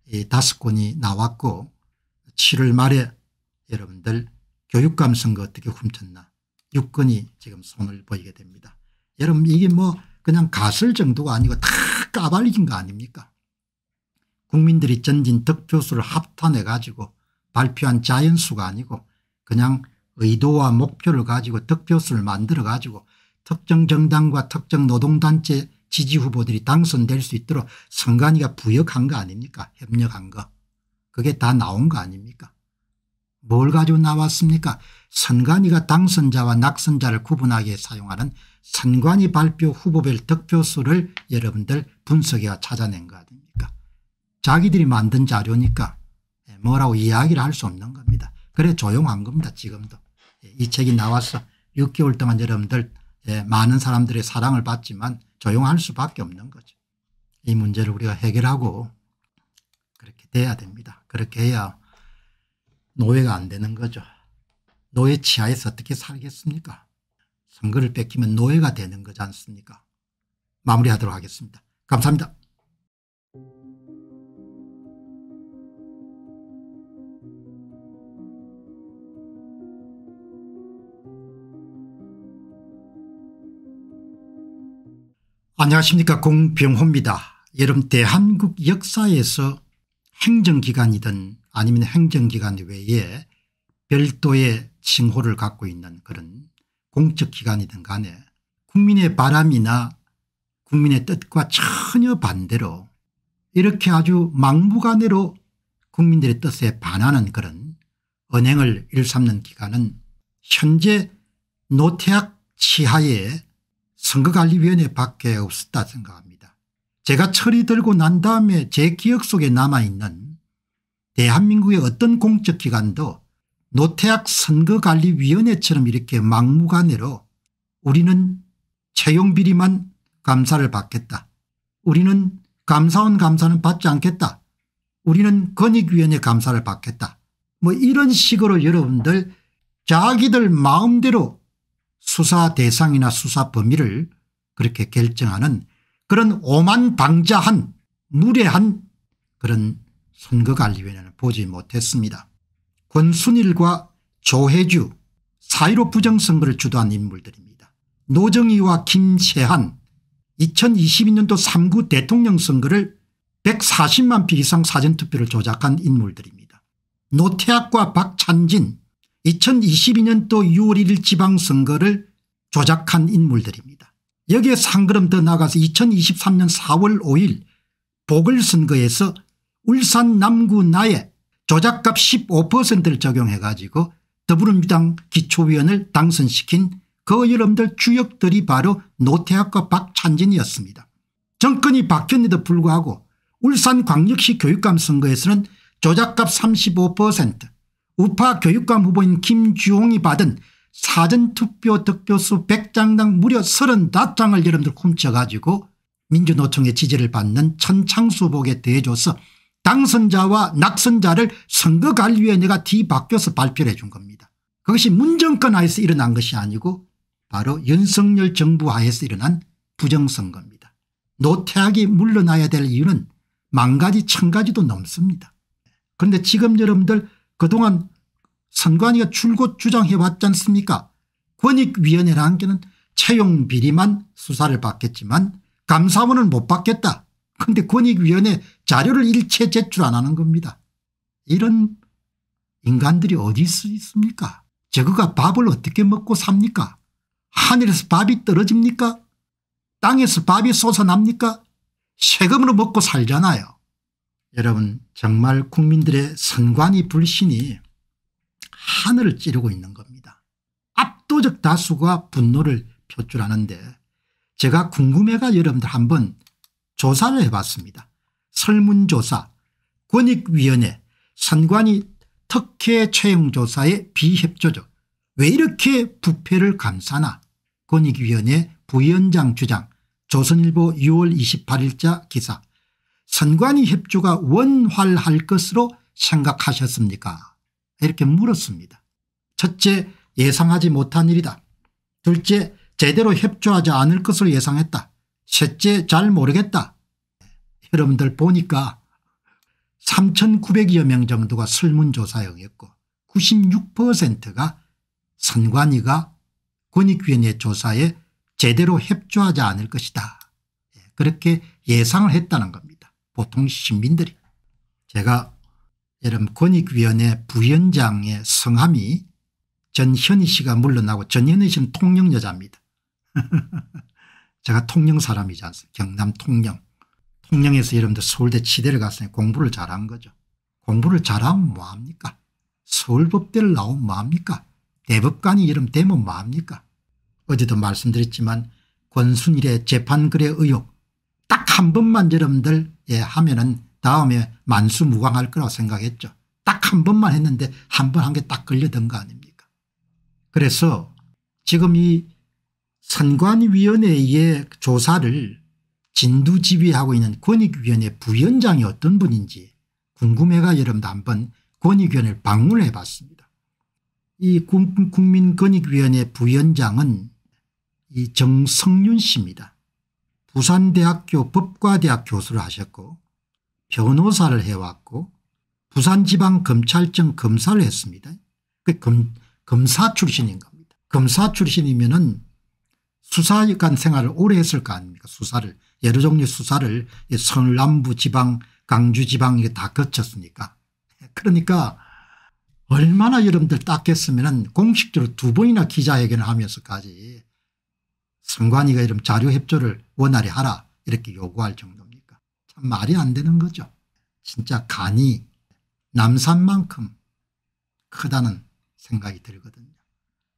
이 다섯 권이 나왔고 7월 말에 여러분들 교육감 선거 어떻게 훔쳤나 6권이 지금 손을 보이게 됩니다. 여러분 이게 뭐 그냥 가설 정도가 아니고 다 까발린 거 아닙니까 국민들이 전진 득표수를 합탄해 가지고 발표한 자연수가 아니고 그냥 의도와 목표를 가지고 득표수를 만들어 가지고 특정 정당과 특정 노동단체 지지 후보들이 당선될 수 있도록 선관위가 부역한 거 아닙니까 협력한 거 그게 다 나온 거 아닙니까 뭘 가지고 나왔습니까 선관위가 당선자와 낙선자를 구분하기 사용하는 선관위 발표 후보별 득표수를 여러분들 분석해와 찾아낸 거 아닙니까 자기들이 만든 자료니까 예, 뭐라고 이야기를 할 수 없는 겁니다. 그래 조용한 겁니다 지금도. 예, 이 책이 나와서 6개월 동안 여러분들 예, 많은 사람들의 사랑을 받지만 조용할 수밖에 없는 거죠. 이 문제를 우리가 해결하고 그렇게 돼야 됩니다. 그렇게 해야 노예가 안 되는 거죠. 노예 치하에서 어떻게 살겠습니까? 선거를 뺏기면 노예가 되는 거지 않습니까? 마무리하도록 하겠습니다. 감사합니다. 안녕하십니까 공병호입니다. 여름 대한국 역사에서 행정기관이든 아니면 행정기관 외에 별도의 칭호를 갖고 있는 그런 공적기관이든 간에 국민의 바람이나 국민의 뜻과 전혀 반대로 이렇게 아주 막무가내로 국민들의 뜻에 반하는 그런 언행을 일삼는 기관은 현재 노태학 치하의 선거관리위원회 밖에 없었다 생각합니다. 제가 철이 들고 난 다음에 제 기억 속에 남아있는 대한민국의 어떤 공적기관도 노태학 선거관리위원회처럼 이렇게 막무가내로 우리는 채용비리만 감사를 받겠다. 우리는 감사원 감사는 받지 않겠다. 우리는 권익위원회 감사를 받겠다. 뭐 이런 식으로 여러분들 자기들 마음대로 수사 대상이나 수사 범위를 그렇게 결정하는 그런 오만방자한 무례한 그런 선거관리위원회는 보지 못했습니다. 권순일과 조혜주 사1로 부정선거를 주도한 인물들입니다. 노정희와 김세한 2022년도 3구 대통령 선거를 140만 표 이상 사전투표를 조작한 인물들입니다. 노태학과 박찬진 2022년도 6월 1일 지방선거를 조작한 인물들입니다. 여기에 상그음더 나가서 2023년 4월 5일 보궐선거에서 울산 남구 나에 조작값 15%를 적용해 가지고 더불어민주당 기초위원을 당선시킨 그 여러분들 주역들이 바로 노태학과 박찬진이었습니다. 정권이 바뀌었는데도 불구하고 울산광역시 교육감 선거에서는 조작값 35% 우파 교육감 후보인 김주홍이 받은 사전투표 득표수 100장당 무려 35장을 여러분들 훔쳐가지고 민주노총의 지지를 받는 천창수복에 대해줘서 당선자와 낙선자를 선거관리위원회가 뒤바뀌어서 발표를 해준 겁니다. 그것이 문정권 하에서 일어난 것이 아니고 바로 윤석열 정부 하에서 일어난 부정선거입니다. 노태학이 물러나야 될 이유는 만 가지 천 가지도 넘습니다. 그런데 지금 여러분들 그동안 선관위가 줄곧 주장해왔지 않습니까 권익위원회라는 게는 채용 비리만 수사를 받겠지만 감사원은 못 받겠다. 그런데 권익위원회 자료를 일체 제출 안 하는 겁니다. 이런 인간들이 어디 있습니까 저거가 밥을 어떻게 먹고 삽니까 하늘에서 밥이 떨어집니까 땅에서 밥이 솟아납니까 세금으로 먹고 살잖아요. 여러분 정말 국민들의 선관위 불신이 하늘을 찌르고 있는 겁니다. 압도적 다수가 분노를 표출하는데 제가 궁금해가 여러분들 한번 조사를 해봤습니다. 설문조사, 권익위원회, 선관위 특혜 채용조사에 비협조적 왜 이렇게 부패를 감싸나 권익위원회 부위원장 주장 조선일보 6월 28일자 기사 선관위 협조가 원활할 것으로 생각하셨습니까 이렇게 물었습니다. 첫째 예상하지 못한 일이다. 둘째 제대로 협조하지 않을 것을 예상했다. 셋째 잘 모르겠다. 여러분들 보니까 3,900여 명 정도가 설문조사형이었고 96%가 선관위가 권익위원회 조사에 제대로 협조하지 않을 것이다. 예, 그렇게 예상을 했다는 겁니다. 보통 시민들이. 제가 여러분 권익위원회 부위원장의 성함이 전현희 씨가 물러나고 전현희 씨는 통영 여자입니다. 제가 통영 사람이지 않습니까 경남 통영. 통영에서 여러분들 서울대 치대를 갔으니 공부를 잘한 거죠. 공부를 잘하면 뭐합니까? 서울법대를 나오면 뭐합니까? 대법관이 이름 분 되면 뭐합니까? 어제도 말씀드렸지만 권순일의 재판글의 의혹 딱 한 번만 여러분들 예, 하면은 다음에 만수무강할 거라고 생각했죠. 딱 한 번만 했는데 한 번 한 게 딱 걸려든 거 아닙니까? 그래서 지금 이 선관위원회의 조사를 진두지휘하고 있는 권익위원회 부위원장이 어떤 분인지 궁금해가 여러분도 한번 권익위원회를 방문해 봤습니다. 이 국민권익위원회 부위원장은 이 정성윤 씨입니다. 부산대학교 법과대학 교수를 하셨고 변호사를 해왔고 부산지방검찰청 검사를 했습니다. 그 검, 검사 출신인 겁니다. 검사 출신이면 은 수사관 생활을 오래 했을 거 아닙니까 수사를 여러 종류 수사를 서울남부 지방 강주 지방에 다 거쳤으니까 그러니까 얼마나 여러분들 딱했으면 공식적으로 두 번이나 기자회견을 하면서까지 선관위가 이런 자료 협조를 원활히 하라 이렇게 요구할 정도입니까 참 말이 안 되는 거죠 진짜 간이 남산만큼 크다는 생각이 들거든요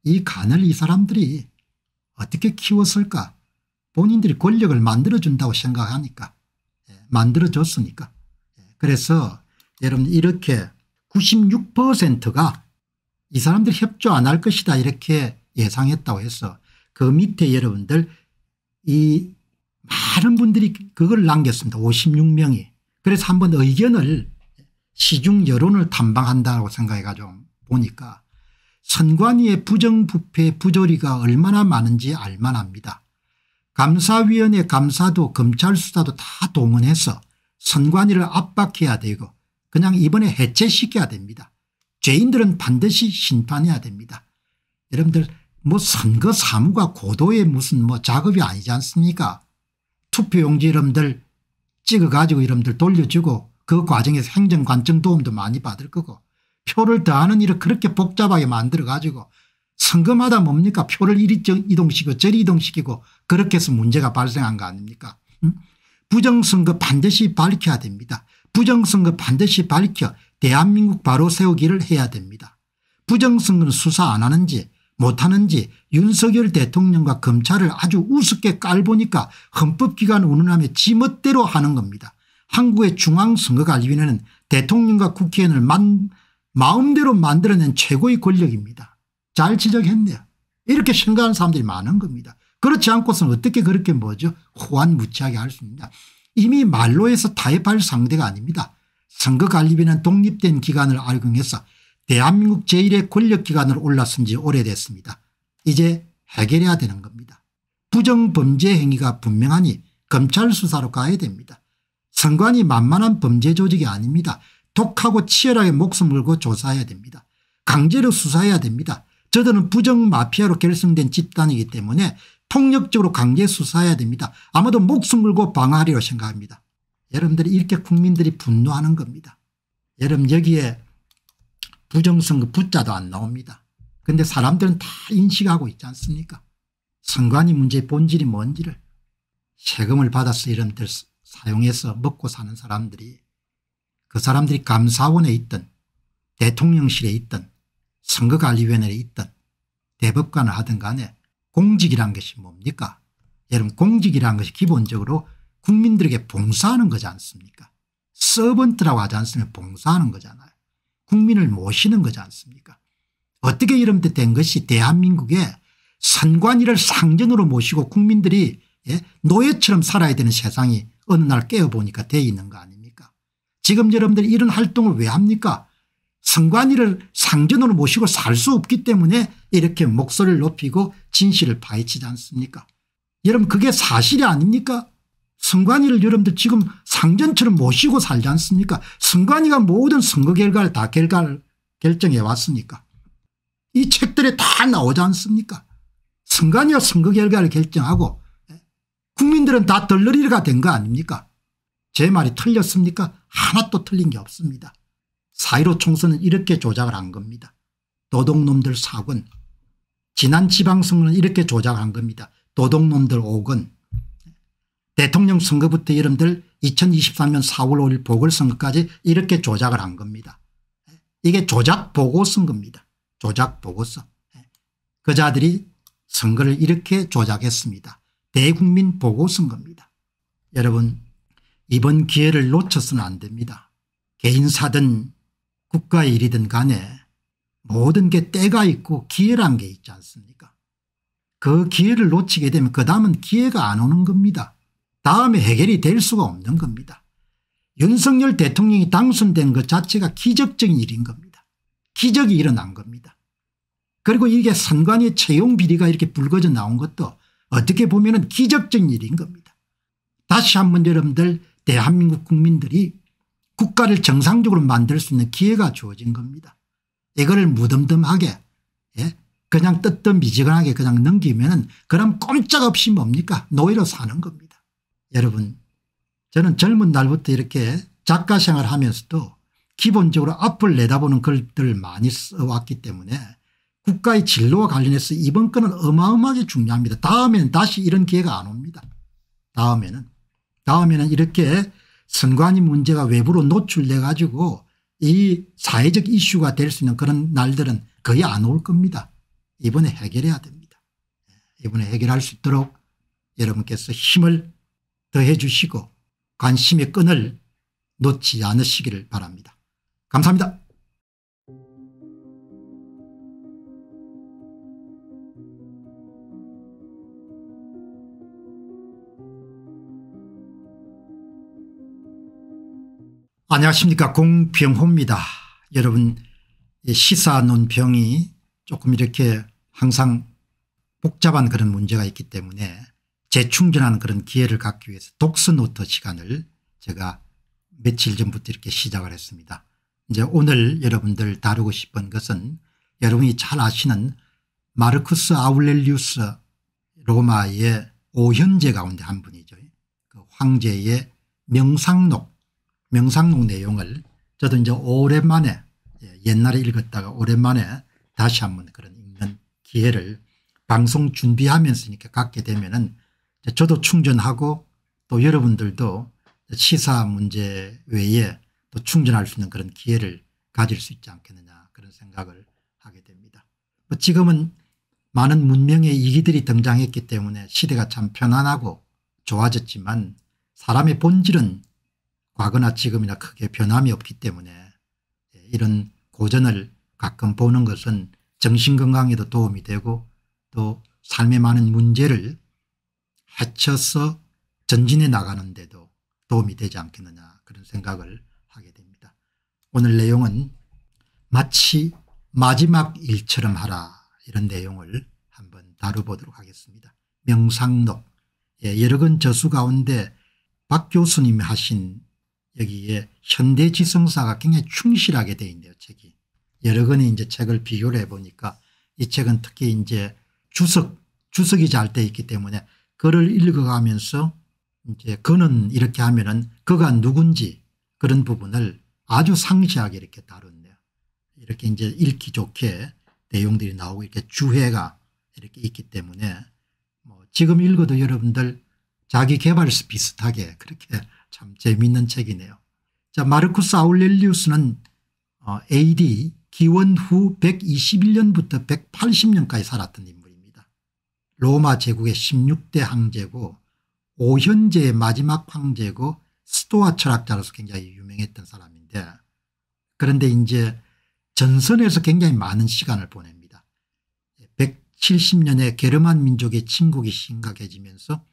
이 간을 이 사람들이 어떻게 키웠을까 본인들이 권력을 만들어준다고 생각하니까 예, 만들어줬으니까 예, 그래서 여러분 이렇게 96%가 이 사람들 협조 안 할 것이다 이렇게 예상했다고 해서 그 밑에 여러분들 이 많은 분들이 그걸 남겼습니다. 56명이. 그래서 한번 의견을 시중 여론을 탐방한다고 생각해 가지고 보니까 선관위의 부정부패 부조리가 얼마나 많은지 알만합니다. 감사위원회 감사도 검찰 수사도 다 동원해서 선관위를 압박해야 되고 그냥 이번에 해체시켜야 됩니다. 죄인들은 반드시 심판해야 됩니다. 여러분들 뭐 선거 사무가 고도의 무슨 뭐 작업이 아니지 않습니까 투표용지 이름들 찍어가지고 이름들 돌려주고 그 과정에서 행정관청 도움도 많이 받을 거고 표를 더하는 일을 그렇게 복잡하게 만들어가지고 선거마다 뭡니까 표를 이리 이동시키고 저리 이동시키고 그렇게 해서 문제가 발생한 거 아닙니까 음? 부정선거 반드시 밝혀야 됩니다. 부정선거 반드시 밝혀 대한민국 바로 세우기를 해야 됩니다. 부정선거는 수사 안 하는지 못하는지 윤석열 대통령과 검찰을 아주 우습게 깔보니까 헌법기관 운운함에 지멋대로 하는 겁니다. 한국의 중앙선거관리위원회는 대통령과 국회의원을 마음대로 만들어낸 최고의 권력입니다. 잘 지적했네요. 이렇게 생각하는 사람들이 많은 겁니다. 그렇지 않고서는 어떻게 그렇게 뭐죠 호환무치하게 할 수 있냐. 이미 말로에서 타협할 상대가 아닙니다. 선거관리비는 독립된 기관을 알경해서 대한민국 제1의 권력기관으로 올라선 지 오래됐습니다. 이제 해결해야 되는 겁니다. 부정범죄 행위가 분명하니 검찰 수사로 가야 됩니다. 선관이 만만한 범죄 조직이 아닙니다. 독하고 치열하게 목숨 을 걸고 조사해야 됩니다. 강제로 수사해야 됩니다. 저들은 부정 마피아로 결성된 집단이기 때문에 폭력적으로 강제 수사해야 됩니다. 아마도 목숨 걸고 방어하리라 생각합니다. 여러분들이 이렇게 국민들이 분노하는 겁니다. 여러분 여기에 부정선거 붙자도 안 나옵니다. 그런데 사람들은 다 인식하고 있지 않습니까 선관위 문제의 본질이 뭔지를 세금을 받아서 여러분들 사용해서 먹고 사는 사람들이 그 사람들이 감사원에 있던 대통령실에 있던 선거관리위원회에 있던 대법관을 하든 간에 공직이란 것이 뭡니까 여러분 공직이란 것이 기본적으로 국민들에게 봉사하는 거지 않습니까 서번트라고 하지 않습니까 봉사하는 거잖아요 국민을 모시는 거지 않습니까 어떻게 이런 데된 것이 대한민국의 선관위를 상전으로 모시고 국민들이 예? 노예처럼 살아야 되는 세상이 어느 날 깨어보니까 돼 있는 거 아닙니까 지금 여러분들 이런 활동을 왜 합니까 선관위를 상전으로 모시고 살 수 없기 때문에 이렇게 목소리를 높이고 진실을 파헤치지 않습니까 여러분 그게 사실이 아닙니까 선관위를 여러분들 지금 상전처럼 모시고 살지 않습니까 선관위가 모든 선거 결과를 다 결과를 결정해 왔으니까 이 책들에 다 나오지 않습니까 선관위가 선거 결과를 결정하고 예, 국민들은 다 덜러리가 된 거 아닙니까 제 말이 틀렸습니까 하나도 틀린 게 없습니다 4.15 총선은 이렇게 조작을 한 겁니다. 도둑놈들 4건 지난 지방선거는 이렇게 조작한 을 겁니다. 도둑놈들 5건 대통령 선거부터 여러분들 2023년 4월 5일 보궐선거까지 이렇게 조작을 한 겁니다. 이게 조작 보고선거입니다 조작 보고서. 그자들이 선거를 이렇게 조작했습니다. 대국민 보고선거입니다 여러분 이번 기회를 놓쳐서는 안 됩니다. 개인 사든 국가의 일이든 간에 모든 게 때가 있고 기회란 게 있지 않습니까 그 기회를 놓치게 되면 그 다음은 기회가 안 오는 겁니다. 다음에 해결이 될 수가 없는 겁니다. 윤석열 대통령이 당선된 것 자체가 기적적인 일인 겁니다. 기적이 일어난 겁니다. 그리고 이게 선관위 채용 비리가 이렇게 불거져 나온 것도 어떻게 보면 기적적인 일인 겁니다. 다시 한번 여러분들 대한민국 국민들이 국가를 정상적으로 만들 수 있는 기회가 주어진 겁니다. 이거를 무덤덤하게 예? 그냥 뜨뜻미지근하게 그냥 넘기면 그럼 꼼짝없이 뭡니까 노예로 사는 겁니다. 여러분 저는 젊은 날부터 이렇게 작가 생활하면서도 기본적으로 앞을 내다보는 글들을 많이 써왔기 때문에 국가의 진로와 관련해서 이번 건은 어마어마하게 중요합니다. 다음에는 다시 이런 기회가 안 옵니다. 다음에는 다음에는 이렇게 선관위 문제가 외부로 노출돼 가지고 이 사회적 이슈가 될 수 있는 그런 날들은 거의 안 올 겁니다. 이번에 해결해야 됩니다. 예, 이번에 해결할 수 있도록 여러분께서 힘을 더해 주시고 관심의 끈을 놓지 않으시기를 바랍니다. 감사합니다. 안녕하십니까 공병호입니다. 여러분 시사 논평이 조금 이렇게 항상 복잡한 그런 문제가 있기 때문에 재충전하는 그런 기회를 갖기 위해서 독서노트 시간을 제가 며칠 전부터 이렇게 시작을 했습니다. 이제 오늘 여러분들 다루고 싶은 것은 여러분이 잘 아시는 마르크스 아울렐리우스 로마의 오현제 가운데 한 분이죠. 그 황제의 명상록 명상록 내용을 저도 이제 오랜만에 예, 옛날에 읽었다가 오랜만에 다시 한번 그런 읽는 기회를 방송 준비하면서 이렇게 갖게 되면은 저도 충전하고 또 여러분들도 시사 문제 외에 또 충전할 수 있는 그런 기회를 가질 수 있지 않겠느냐 그런 생각을 하게 됩니다. 뭐 지금은 많은 문명의 이기들이 등장했기 때문에 시대가 참 편안하고 좋아졌지만 사람의 본질은 과거나 지금이나 크게 변함이 없기 때문에 예, 이런 고전을 가끔 보는 것은 정신건강에도 도움이 되고 또삶에 많은 문제를 헤쳐서 전진해 나가는 데도 도움이 되지 않겠느냐 그런 생각을 하게 됩니다. 오늘 내용은 마치 마지막 일처럼 하라 이런 내용을 한번 다뤄보도록 하겠습니다. 명상록 예, 여러 건 저수 가운데 박 교수님이 하신 여기에 현대지성사가 굉장히 충실하게 돼 있네요 책이. 여러 권의 이제 책을 비교를 해보니까 이 책은 특히 이제 주석 주석이 잘 돼 있기 때문에 글을 읽어가면서 이제 그는 이렇게 하면은 그가 누군지 그런 부분을 아주 상세하게 이렇게 다뤘네요. 이렇게 이제 읽기 좋게 내용들이 나오고 이렇게 주해가 이렇게 있기 때문에 뭐 지금 읽어도 여러분들 자기 개발서 비슷하게 그렇게 참 재미있는 책이네요. 자 마르쿠스 아울렐리우스는 어, AD 기원 후 121년부터 180년까지 살았던 인물입니다. 로마 제국의 16대 황제고 오현제의 마지막 황제고 스토아 철학자로서 굉장히 유명했던 사람인데 그런데 이제 전선에서 굉장히 많은 시간을 보냅니다. 170년에 게르만 민족의 침국이 심각해지면서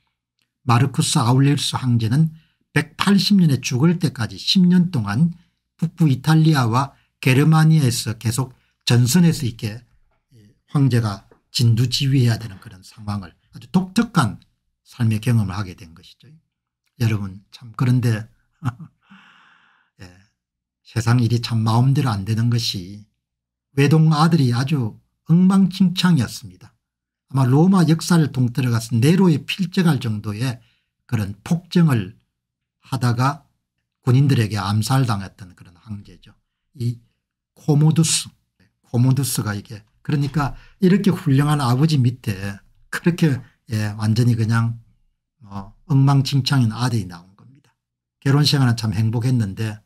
마르쿠스 아울렐리우스 황제는 180년에 죽을 때까지 10년 동안 북부 이탈리아와 게르마니아에서 계속 전선에서 있게 예, 황제가 진두지휘해야 되는 그런 상황을 아주 독특한 삶의 경험을 하게 된 것이죠. 여러분 참 그런데 예, 세상 일이 참 마음대로 안 되는 것이 외동 아들이 아주 엉망진창이었습니다. 아마 로마 역사를 동틀어가서 네로에 필적할 정도의 그런 폭정을 하다가 군인들에게 암살당했던 그런 황제죠. 이 코모두스. 코모두스가 이게 그러니까 이렇게 훌륭한 아버지 밑에 그렇게 예, 완전히 그냥 뭐 엉망진창인 아들이 나온 겁니다. 결혼 생활은 참 행복했는데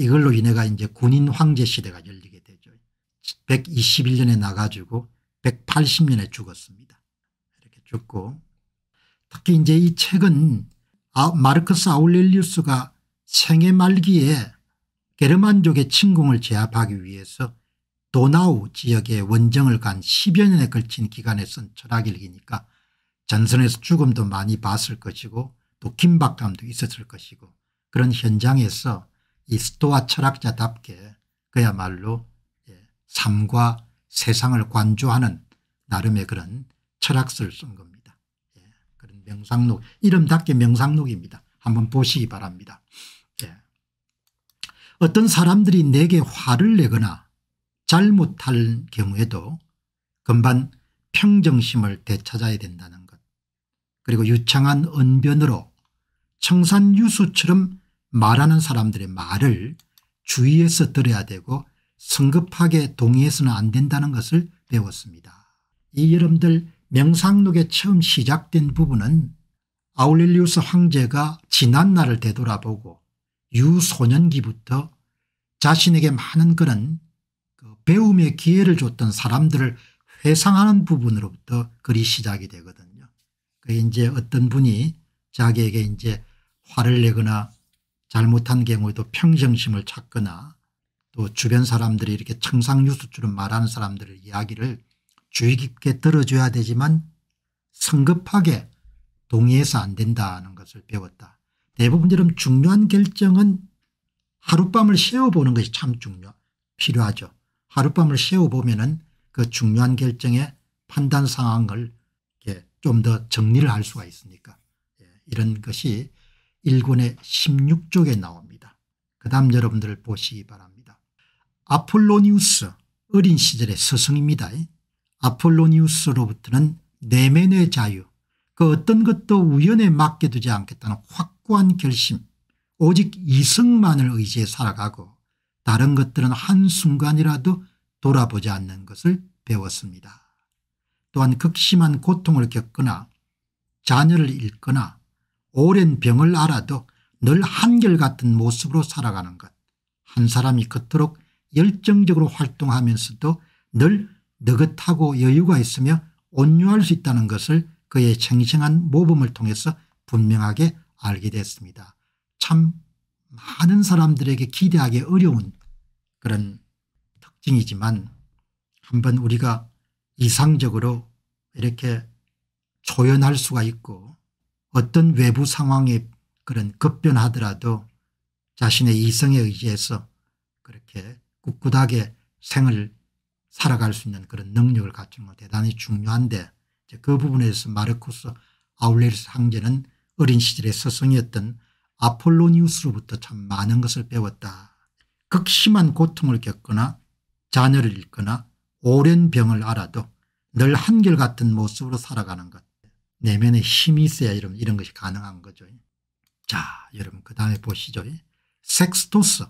이걸로 인해가 이제 군인 황제 시대가 열리게 되죠. 121년에 나가지고 180년에 죽었습니다. 이렇게 죽고 특히 이제 이 책은 아, 마르크스 아울렐리우스가 생애 말기에 게르만족의 침공을 제압하기 위해서 도나우 지역에 원정을 간 10여 년에 걸친 기간에 쓴 철학일기니까 전선에서 죽음도 많이 봤을 것이고 또 긴박감도 있었을 것이고 그런 현장에서 이 스토아 철학자답게 그야말로 예, 삶과 세상을 관조하는 나름의 그런 철학서를 쓴 겁니다. 명상록 이름답게 명상록입니다. 한번 보시기 바랍니다. 예. 어떤 사람들이 내게 화를 내거나 잘못할 경우에도 금방 평정심을 되찾아야 된다는 것 그리고 유창한 언변으로 청산유수처럼 말하는 사람들의 말을 주의해서 들어야 되고 성급하게 동의해서는 안 된다는 것을 배웠습니다. 이 여러분들 명상록의 처음 시작된 부분은 아울렐리우스 황제가 지난 날을 되돌아보고 유소년기부터 자신에게 많은 그런 그 배움의 기회를 줬던 사람들을 회상하는 부분으로부터 글이 시작이 되거든요. 그 이제 어떤 분이 자기에게 이제 화를 내거나 잘못한 경우에도 평정심을 찾거나 또 주변 사람들이 이렇게 청상유수처럼 말하는 사람들의 이야기를 주의 깊게 들어줘야 되지만 성급하게 동의해서 안 된다는 것을 배웠다. 대부분 이런 중요한 결정은 하룻밤을 쉬어보는 것이 참 중요, 필요하죠. 하룻밤을 쉬어보면은 그 중요한 결정의 판단 상황을 좀 더 정리를 할 수가 있으니까 예, 이런 것이 일권의 16쪽에 나옵니다. 그 다음 여러분들 보시기 바랍니다. 아폴로니우스 어린 시절의 스승입니다. 아폴로니우스로부터는 내면의 자유 그 어떤 것도 우연에 맡겨두지 않겠다는 확고한 결심 오직 이성만을 의지해 살아가고 다른 것들은 한순간이라도 돌아보지 않는 것을 배웠습니다. 또한 극심한 고통을 겪거나 자녀를 잃거나 오랜 병을 알아도 늘 한결같은 모습으로 살아가는 것. 한 사람이 그토록 열정적으로 활동하면서도 늘 느긋하고 여유가 있으며 온유할 수 있다는 것을 그의 쟁쟁한 모범을 통해서 분명하게 알게 됐습니다. 참 많은 사람들에게 기대하기 어려운 그런 특징이지만 한번 우리가 이상적으로 이렇게 조연할 수가 있고 어떤 외부 상황에 그런 급변하더라도 자신의 이성에 의지해서 그렇게 꿋꿋하게 생을 살아갈 수 있는 그런 능력을 갖추는 건 대단히 중요한데 그 부분에서 마르코스 아울레리스 황제는 어린 시절의 서성이었던 아폴로니우스로부터 참 많은 것을 배웠다. 극심한 고통을 겪거나 자녀를 잃거나 오랜 병을 알아도 늘 한결같은 모습으로 살아가는 것. 내면에 힘이 있어야 여러 이런 것이 가능한 거죠. 자 여러분 그 다음에 보시죠. 섹스토스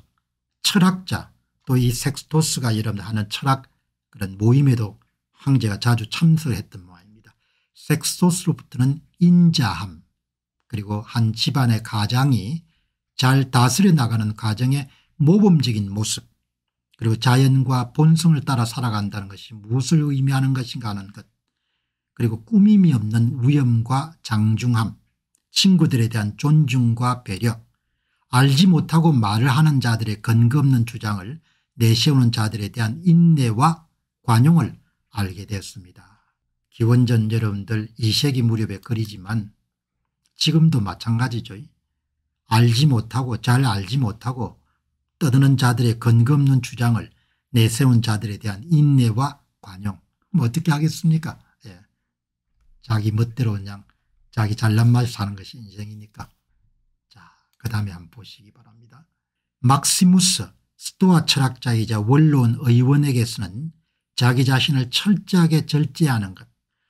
철학자 또 이 섹스토스가 여러분 하는 철학 그런 모임에도 황제가 자주 참석했던 모양입니다. 색소스로부터는 인자함 그리고 한 집안의 가장이 잘 다스려 나가는 가정의 모범적인 모습 그리고 자연과 본성을 따라 살아간다는 것이 무엇을 의미하는 것인가 하는 것 그리고 꾸밈이 없는 위엄과 장중함 친구들에 대한 존중과 배려 알지 못하고 말을 하는 자들의 근거 없는 주장을 내세우는 자들에 대한 인내와 관용을 알게 됐습니다. 기원전 여러분들 2세기 무렵의 글이지만 지금도 마찬가지죠. 알지 못하고 잘 알지 못하고 떠드는 자들의 근거 없는 주장을 내세운 자들에 대한 인내와 관용 뭐 어떻게 하겠습니까 예. 자기 멋대로 그냥 자기 잘난 맛 사는 것이 인생이니까 자그 다음에 한 번 보시기 바랍니다. 막시무스 스토아 철학자이자 원론 의원에게서는 자기 자신을 철저하게 절제하는 것.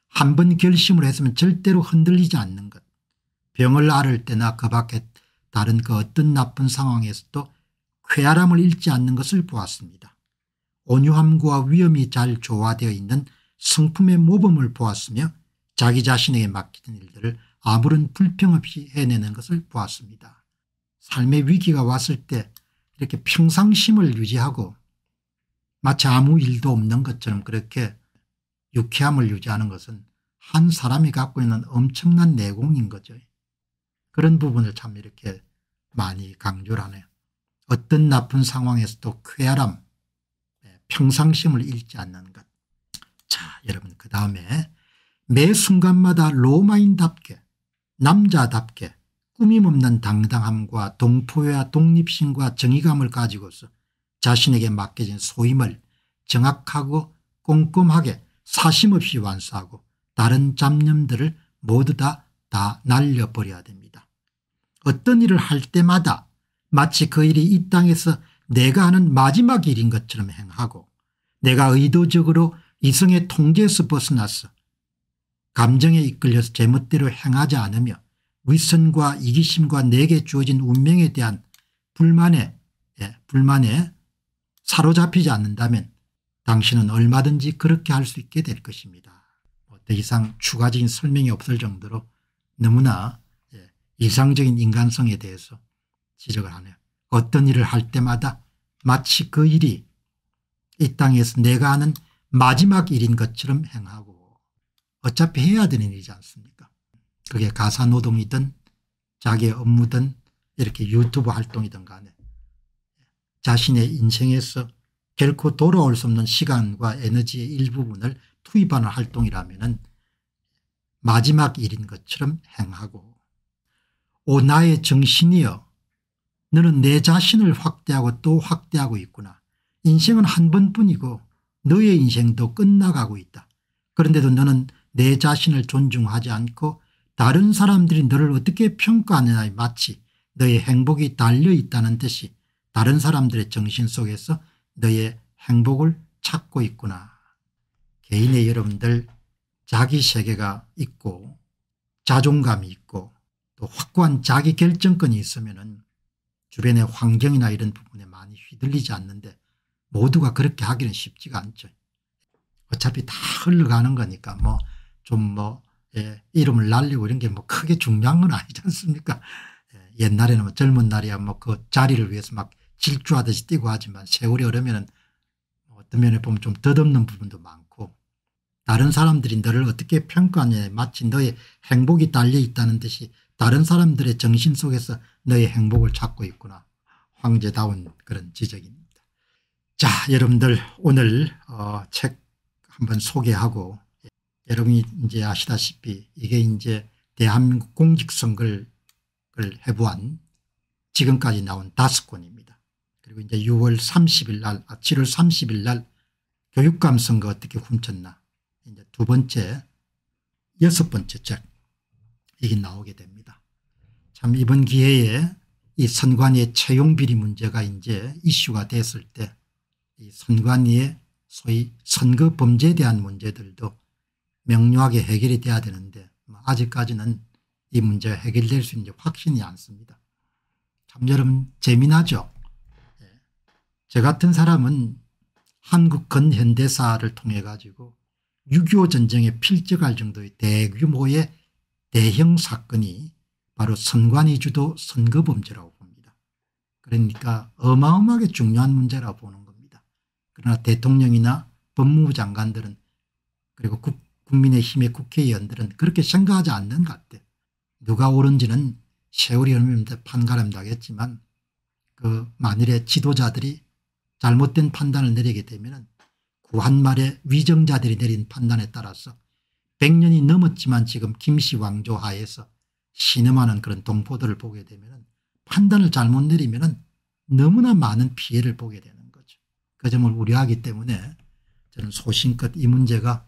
한 번 결심을 했으면 절대로 흔들리지 않는 것. 병을 앓을 때나 그 밖에 다른 그 어떤 나쁜 상황에서도 쾌활함을 잃지 않는 것을 보았습니다. 온유함과 위험이 잘 조화되어 있는 성품의 모범을 보았으며 자기 자신에게 맡기는 일들을 아무런 불평 없이 해내는 것을 보았습니다. 삶의 위기가 왔을 때 이렇게 평상심을 유지하고 마치 아무 일도 없는 것처럼 그렇게 유쾌함을 유지하는 것은 한 사람이 갖고 있는 엄청난 내공인 거죠. 그런 부분을 참 이렇게 많이 강조를 하네요. 어떤 나쁜 상황에서도 쾌활함, 네, 평상심을 잃지 않는 것. 자 여러분 그 다음에 매 순간마다 로마인답게 남자답게 꾸밈없는 당당함과 동포와 독립심과 정의감을 가지고서 자신에게 맡겨진 소임을 정확하고 꼼꼼하게 사심없이 완수하고 다른 잡념들을 모두 다, 다 날려버려야 됩니다. 어떤 일을 할 때마다 마치 그 일이 이 땅에서 내가 하는 마지막 일인 것처럼 행하고 내가 의도적으로 이성의 통제에서 벗어나서 감정에 이끌려서 제멋대로 행하지 않으며 위선과 이기심과 내게 주어진 운명에 대한 불만에 예, 불만에 사로잡히지 않는다면 당신은 얼마든지 그렇게 할 수 있게 될 것입니다. 뭐 더 이상 추가적인 설명이 없을 정도로 너무나 이상적인 예, 인간성에 대해서 지적을 하네요. 어떤 일을 할 때마다 마치 그 일이 이 땅에서 내가 하는 마지막 일인 것처럼 행하고 어차피 해야 되는 일이지 않습니까 그게 가사노동이든 자기 업무든 이렇게 유튜브 활동이든 간에 자신의 인생에서 결코 돌아올 수 없는 시간과 에너지의 일부분을 투입하는 활동이라면 마지막 일인 것처럼 행하고 오 나의 정신이여 너는 내 자신을 확대하고 또 확대하고 있구나. 인생은 한 번뿐이고 너의 인생도 끝나가고 있다. 그런데도 너는 내 자신을 존중하지 않고 다른 사람들이 너를 어떻게 평가하느냐에 마치 너의 행복이 달려있다는 듯이 다른 사람들의 정신 속에서 너의 행복을 찾고 있구나. 개인의 여러분들 자기 세계가 있고 자존감이 있고 또 확고한 자기 결정권이 있으면 주변의 환경이나 이런 부분에 많이 휘둘리지 않는데 모두가 그렇게 하기는 쉽지가 않죠. 어차피 다 흘러가는 거니까 뭐 좀뭐 뭐 예, 이름을 날리고 이런 게 뭐 크게 중요한 건 아니지 않습니까? 예, 옛날에는 뭐 젊은 날이야 뭐 그 자리를 위해서 막 질주하듯이 뛰고 하지만 세월이 흐르면 뭐 어떤 면에 보면 좀 덧없는 부분도 많고 다른 사람들이 너를 어떻게 평가하냐에 마치 너의 행복이 달려있다는 듯이 다른 사람들의 정신 속에서 너의 행복을 찾고 있구나 황제다운 그런 지적입니다. 자 여러분들 오늘 어, 책 한번 소개하고 예, 여러분이 이제 아시다시피 이게 이제 대한민국 공직선거를 해부한 지금까지 나온 다섯 권입니다. 그리고 이제 6월 30일 날, 아, 7월 30일 날 교육감 선거 어떻게 훔쳤나. 이제 두 번째, 여섯 번째 책. 이게 나오게 됩니다. 참 이번 기회에 이 선관위의 채용 비리 문제가 이제 이슈가 됐을 때 이 선관위의 소위 선거 범죄에 대한 문제들도 명료하게 해결이 돼야 되는데 뭐 아직까지는 이 문제가 해결될 수 있는지 확신이 않습니다. 참 여러분 재미나죠? 저 같은 사람은 한국 근현대사를 통해 가지고 6.25 전쟁에 필적할 정도의 대규모의 대형 사건이 바로 선관위주도 선거범죄라고 봅니다. 그러니까 어마어마하게 중요한 문제라고 보는 겁니다. 그러나 대통령이나 법무부 장관들은 그리고 국, 국민의힘의 국회의원들은 그렇게 생각하지 않는 것 같아요. 누가 옳은지는 세월이 얼마나 판가름 나겠지만 그 만일에 지도자들이 잘못된 판단을 내리게 되면 구한말의 위정자들이 내린 판단에 따라서 100년이 넘었지만 지금 김씨 왕조 하에서 신음하는 그런 동포들을 보게 되면 판단을 잘못 내리면 너무나 많은 피해를 보게 되는 거죠. 그 점을 우려하기 때문에 저는 소신껏 이 문제가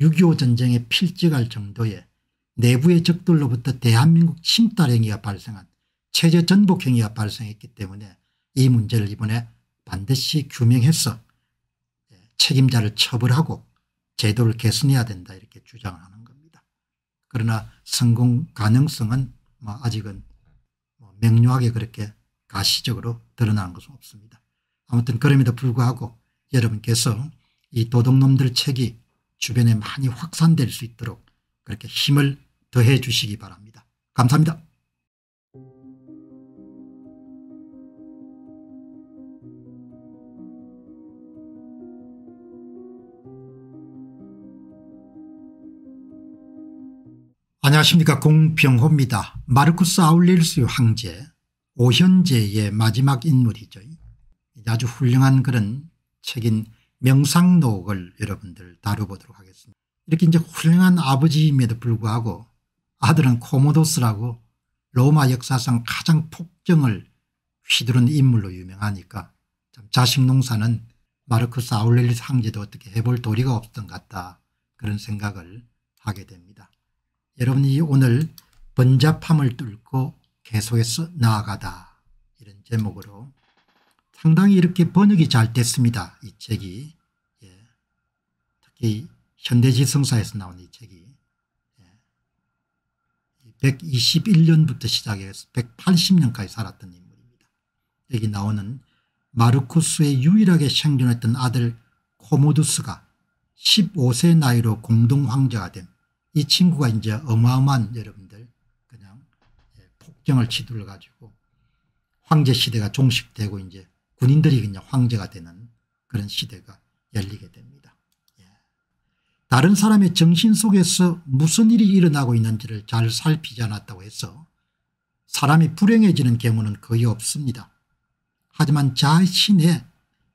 6.25 전쟁에 필적할 정도의 내부의 적들로부터 대한민국 침탈 행위가 발생한 체제 전복 행위가 발생했기 때문에 이 문제를 이번에 반드시 규명해서 책임자를 처벌하고 제도를 개선해야 된다 이렇게 주장을 하는 겁니다. 그러나 성공 가능성은 뭐 아직은 뭐 명료하게 그렇게 가시적으로 드러나는 것은 없습니다. 아무튼 그럼에도 불구하고 여러분께서 이 도둑놈들 책이 주변에 많이 확산될 수 있도록 그렇게 힘을 더해 주시기 바랍니다. 감사합니다. 안녕하십니까 공병호입니다. 마르쿠스 아울릴스 황제 오현제의 마지막 인물이죠. 아주 훌륭한 그런 책인 명상록을 여러분들 다뤄보도록 하겠습니다. 이렇게 이제 훌륭한 아버지임에도 불구하고 아들은 코모도스라고 로마 역사상 가장 폭정을 휘두른 인물로 유명하니까 자식 농사는 마르쿠스 아울렐리스 황제도 어떻게 해볼 도리가 없던 같다 그런 생각을 하게 됩니다. 여러분이 오늘 번잡함을 뚫고 계속해서 나아가다 이런 제목으로 상당히 이렇게 번역이 잘 됐습니다. 이 책이 예. 특히 현대지성사에서 나온 이 책이 예. 121년부터 시작해서 180년까지 살았던 인물입니다. 여기 나오는 마르쿠스의 유일하게 생존했던 아들 코모두스가 15세 나이로 공동황제가 됩니다. 이 친구가 이제 어마어마한 여러분들 그냥 예, 폭정을 치둘러 가지고 황제 시대가 종식되고 이제 군인들이 그냥 황제가 되는 그런 시대가 열리게 됩니다. 예. 다른 사람의 정신 속에서 무슨 일이 일어나고 있는지를 잘 살피지 않았다고 해서 사람이 불행해지는 경우는 거의 없습니다. 하지만 자신의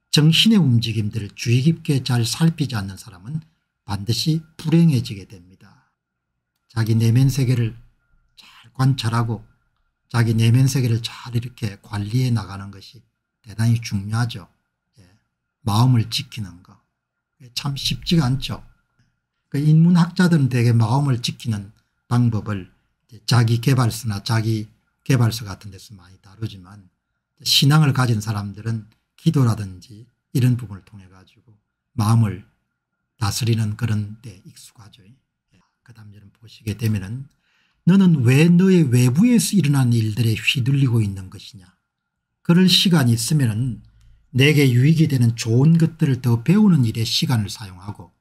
정신의 움직임들을 주의 깊게 잘 살피지 않는 사람은 반드시 불행해지게 됩니다. 자기 내면 세계를 잘 관찰하고 자기 내면 세계를 잘 이렇게 관리해 나가는 것이 대단히 중요하죠. 예. 마음을 지키는 거. 참 쉽지가 않죠. 그 인문학자들은 대개 마음을 지키는 방법을 자기 개발서나 자기 개발서 같은 데서 많이 다루지만 신앙을 가진 사람들은 기도라든지 이런 부분을 통해 가지고 마음을 다스리는 그런 데 익숙하죠. 그 다음 여러분 보시게 되면은 너는 왜 너의 외부에서 일어난 일들에 휘둘리고 있는 것이냐. 그럴 시간이 있으면은 내게 유익이 되는 좋은 것들을 더 배우는 일에 시간을 사용하고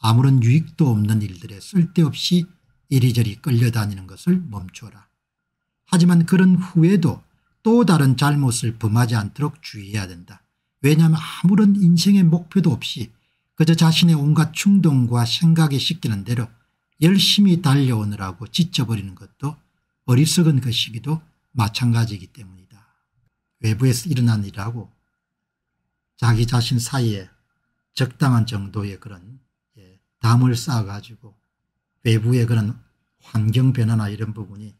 아무런 유익도 없는 일들에 쓸데없이 이리저리 끌려다니는 것을 멈추어라. 하지만 그런 후에도 또 다른 잘못을 범하지 않도록 주의해야 된다. 왜냐하면 아무런 인생의 목표도 없이 그저 자신의 온갖 충동과 생각에 시키는 대로 열심히 달려오느라고 지쳐버리는 것도 어리석은 것이기도 마찬가지이기 때문이다. 외부에서 일어난 일하고 자기 자신 사이에 적당한 정도의 그런 예, 담을 쌓아가지고 외부의 그런 환경 변화나 이런 부분이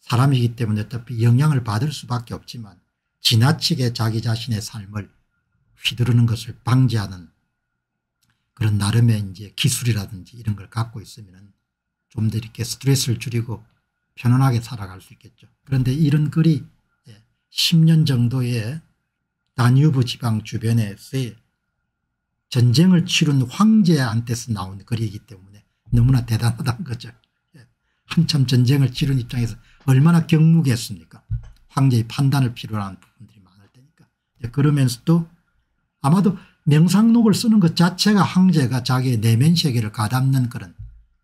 사람이기 때문에 어차피 영향을 받을 수밖에 없지만 지나치게 자기 자신의 삶을 휘두르는 것을 방지하는 그런 나름의 이제 기술이라든지 이런 걸 갖고 있으면 좀 더 이렇게 스트레스를 줄이고 편안하게 살아갈 수 있겠죠. 그런데 이런 글이 10년 예, 정도의 다뉴브 지방 주변에서의 전쟁을 치른 황제한테서 나온 글이기 때문에 너무나 대단하다는 거죠. 예, 한참 전쟁을 치른 입장에서 얼마나 경무겠습니까. 황제의 판단을 필요로 하는 부분들이 많을 테니까. 그러면서도 아마도 명상록을 쓰는 것 자체가 황제가 자기의 내면 세계를 가담는 그런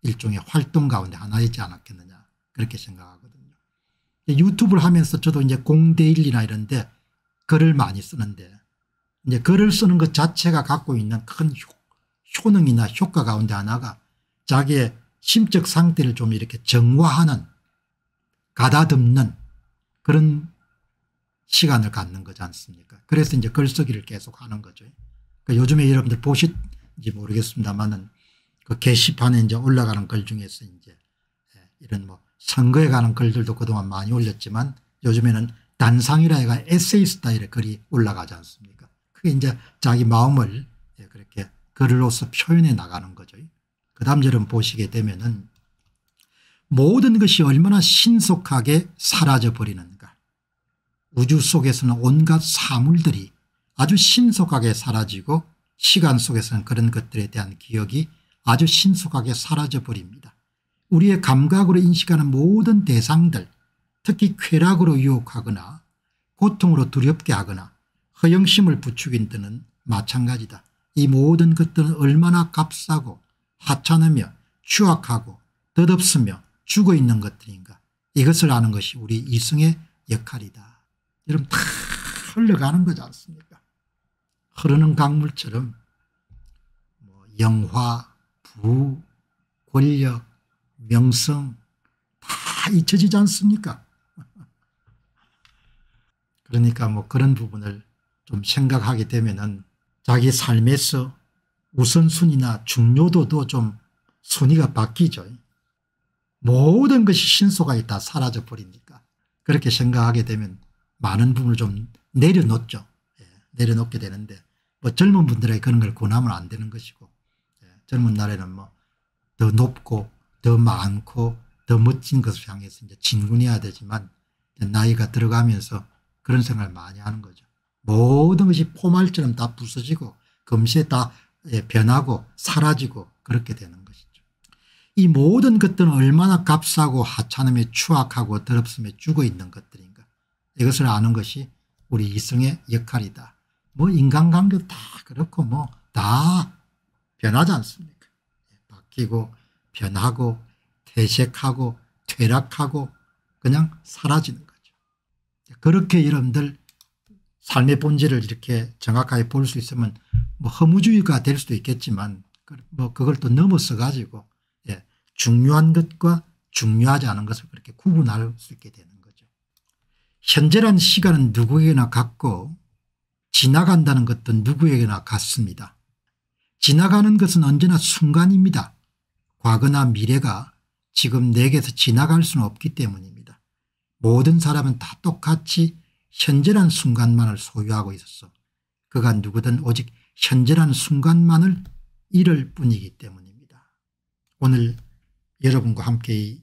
일종의 활동 가운데 하나였지 않았겠느냐 그렇게 생각하거든요. 유튜브를 하면서 저도 이제 공대일이나 이런데 글을 많이 쓰는데 이제 글을 쓰는 것 자체가 갖고 있는 큰 효능이나 효과 가운데 하나가 자기의 심적 상태를 좀 이렇게 정화하는 가다듬는 그런 시간을 갖는 거지 않습니까 그래서 이제 글쓰기를 계속 하는 거죠. 그 요즘에 여러분들 보실지 모르겠습니다만은 그 게시판에 이제 올라가는 글 중에서 이제 예, 이런 뭐 선거에 가는 글들도 그동안 많이 올렸지만 요즘에는 단상이라 해가 에세이 스타일의 글이 올라가지 않습니까? 그게 이제 자기 마음을 예, 그렇게 글로서 표현해 나가는 거죠. 그 다음 여러 보시게 되면은 모든 것이 얼마나 신속하게 사라져 버리는가. 우주 속에서는 온갖 사물들이 아주 신속하게 사라지고 시간 속에서는 그런 것들에 대한 기억이 아주 신속하게 사라져버립니다. 우리의 감각으로 인식하는 모든 대상들 특히 쾌락으로 유혹하거나 고통으로 두렵게 하거나 허영심을 부추긴 때는 마찬가지다. 이 모든 것들은 얼마나 값싸고 하찮으며 추악하고 덧없으며 죽어있는 것들인가 이것을 아는 것이 우리 이승의 역할이다. 여러분 다 흘러가는 거지 않습니까 흐르는 강물처럼 뭐 영화, 부, 권력, 명성 다 잊혀지지 않습니까? 그러니까 뭐 그런 부분을 좀 생각하게 되면은 자기 삶에서 우선순위나 중요도도 좀 순위가 바뀌죠. 모든 것이 신속하게 다 사라져 버리니까 그렇게 생각하게 되면 많은 부분을 좀 내려놓죠. 예, 내려놓게 되는데 뭐 젊은 분들에게 그런 걸 권하면 안 되는 것이고 예. 젊은 날에는 뭐 더 높고 더 많고 더 멋진 것을 향해서 이제 진군해야 되지만 나이가 들어가면서 그런 생각을 많이 하는 거죠. 모든 것이 포말처럼 다 부서지고 금세 다 예, 변하고 사라지고 그렇게 되는 것이죠. 이 모든 것들은 얼마나 값싸고 하찮음에 추악하고 더럽음에 죽어 있는 것들인가. 이것을 아는 것이 우리 이성의 역할이다. 뭐 인간관계도 다 그렇고 뭐 다 변하지 않습니까? 바뀌고 변하고 퇴색하고 퇴락하고 그냥 사라지는 거죠. 그렇게 여러분들 삶의 본질을 이렇게 정확하게 볼 수 있으면 뭐 허무주의가 될 수도 있겠지만 그, 뭐 그걸 또 넘어서 가지고 예, 중요한 것과 중요하지 않은 것을 그렇게 구분할 수 있게 되는 거죠. 현재란 시간은 누구에게나 같고 지나간다는 것도 누구에게나 같습니다. 지나가는 것은 언제나 순간입니다. 과거나 미래가 지금 내게서 지나갈 수는 없기 때문입니다. 모든 사람은 다 똑같이 현재란 순간만을 소유하고 있었어. 그가 누구든 오직 현재란 순간만을 잃을 뿐이기 때문입니다. 오늘 여러분과 함께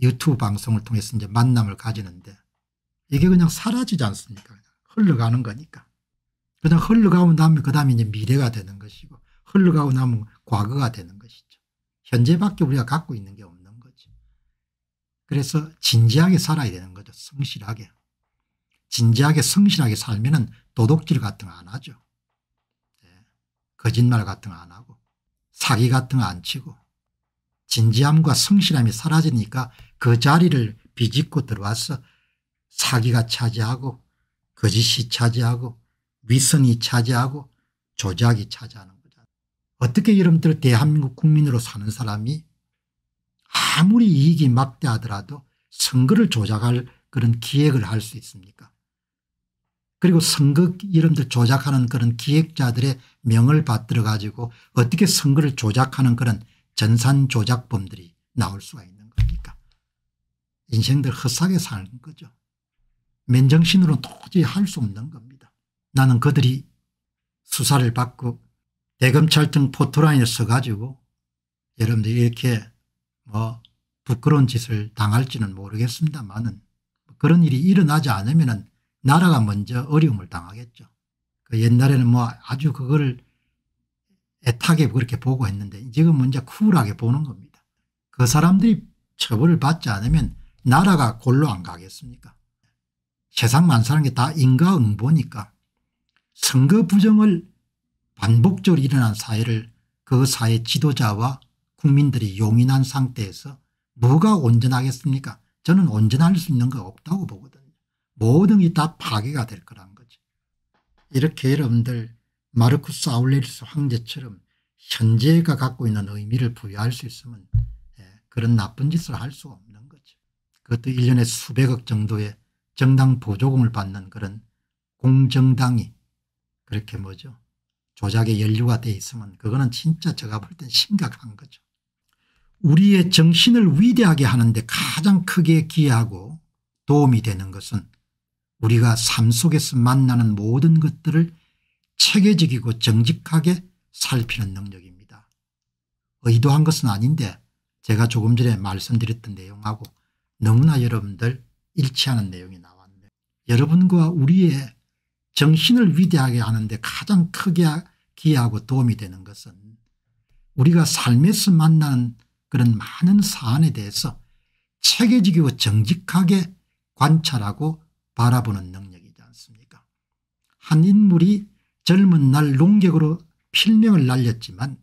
유튜브 방송을 통해서 이제 만남을 가지는데 이게 그냥 사라지지 않습니까? 흘러가는 거니까. 그다 흘러가고 나면 그 다음에 이제 미래가 되는 것이고 흘러가고 나면 과거가 되는 것이죠. 현재밖에 우리가 갖고 있는 게 없는 거죠. 그래서 진지하게 살아야 되는 거죠. 성실하게. 진지하게 성실하게 살면은 도둑질 같은 거 안 하죠. 네. 거짓말 같은 거 안 하고 사기 같은 거 안 치고 진지함과 성실함이 사라지니까 그 자리를 비집고 들어와서 사기가 차지하고 거짓이 차지하고 위선이 차지하고 조작이 차지하는 거잖아 어떻게 여러분들 대한민국 국민으로 사는 사람이 아무리 이익이 막대하더라도 선거를 조작할 그런 기획을 할 수 있습니까 그리고 선거 이름들 조작하는 그런 기획자들의 명을 받들어 가지고 어떻게 선거를 조작하는 그런 전산 조작범들이 나올 수가 있는 겁니까 인생들 헛살게 사는 거죠. 맨정신으로 도저히 할 수 없는 겁니다. 나는 그들이 수사를 받고 대검찰 청 포토라인에 서가지고 여러분들 이렇게 뭐 부끄러운 짓을 당할지는 모르겠습니다만은 뭐 그런 일이 일어나지 않으면은 나라가 먼저 어려움을 당하겠죠. 그 옛날에는 뭐 아주 그거를 애타게 그렇게 보고 했는데 지금은 이제 쿨하게 보는 겁니다. 그 사람들이 처벌을 받지 않으면 나라가 골로 안 가겠습니까? 세상 만사는 게 다 인과응보니까 선거 부정을 반복적으로 일어난 사회를 그 사회 지도자와 국민들이 용인한 상태에서 뭐가 온전하겠습니까 저는 온전할 수 있는 거 없다고 보거든요. 모든 게 다 파괴가 될 거란 거죠. 이렇게 여러분들 마르쿠스 아울레리스 황제처럼 현재가 갖고 있는 의미를 부여할 수 있으면 예, 그런 나쁜 짓을 할 수가 없는 거죠. 그것도 1년에 수백억 정도의 정당 보조금을 받는 그런 공정당이 그렇게 뭐죠 조작의연류가돼 있으면 그거는 진짜 제가 볼 땐 심각한 거죠. 우리의 정신을 위대하게 하는데 가장 크게 기여하고 도움이 되는 것은 우리가 삶 속에서 만나는 모든 것들을 체계적이고 정직하게 살피는 능력입니다. 의도한 것은 아닌데 제가 조금 전에 말씀드렸던 내용하고 너무나 여러분들 일치하는 내용이 나왔네요. 여러분과 우리의 정신을 위대하게 하는데 가장 크게 기여하고 도움이 되는 것은 우리가 삶에서 만나는 그런 많은 사안에 대해서 체계적이고 정직하게 관찰하고 바라보는 능력이지 않습니까 한 인물이 젊은 날 농객으로 필명을 날렸지만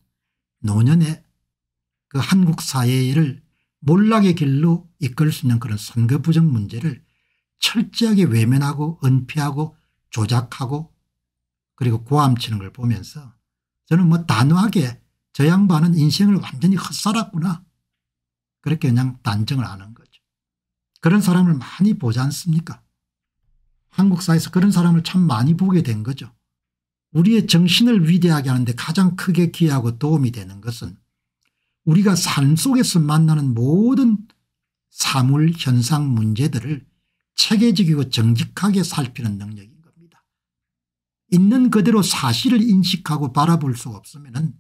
노년에 그 한국 사회를 몰락의 길로 이끌 수 있는 그런 선거부정 문제를 철저하게 외면하고 은폐하고 조작하고 그리고 고함치는 걸 보면서 저는 뭐 단호하게 저 양반은 인생을 완전히 헛살았구나 그렇게 그냥 단정을 하는 거죠. 그런 사람을 많이 보지 않습니까? 한국사에서 그런 사람을 참 많이 보게 된 거죠. 우리의 정신을 위대하게 하는데 가장 크게 기여하고 도움이 되는 것은 우리가 삶 속에서 만나는 모든 사물 현상 문제들을 체계적이고 정직하게 살피는 능력입니다. 있는 그대로 사실을 인식하고 바라볼 수 없으면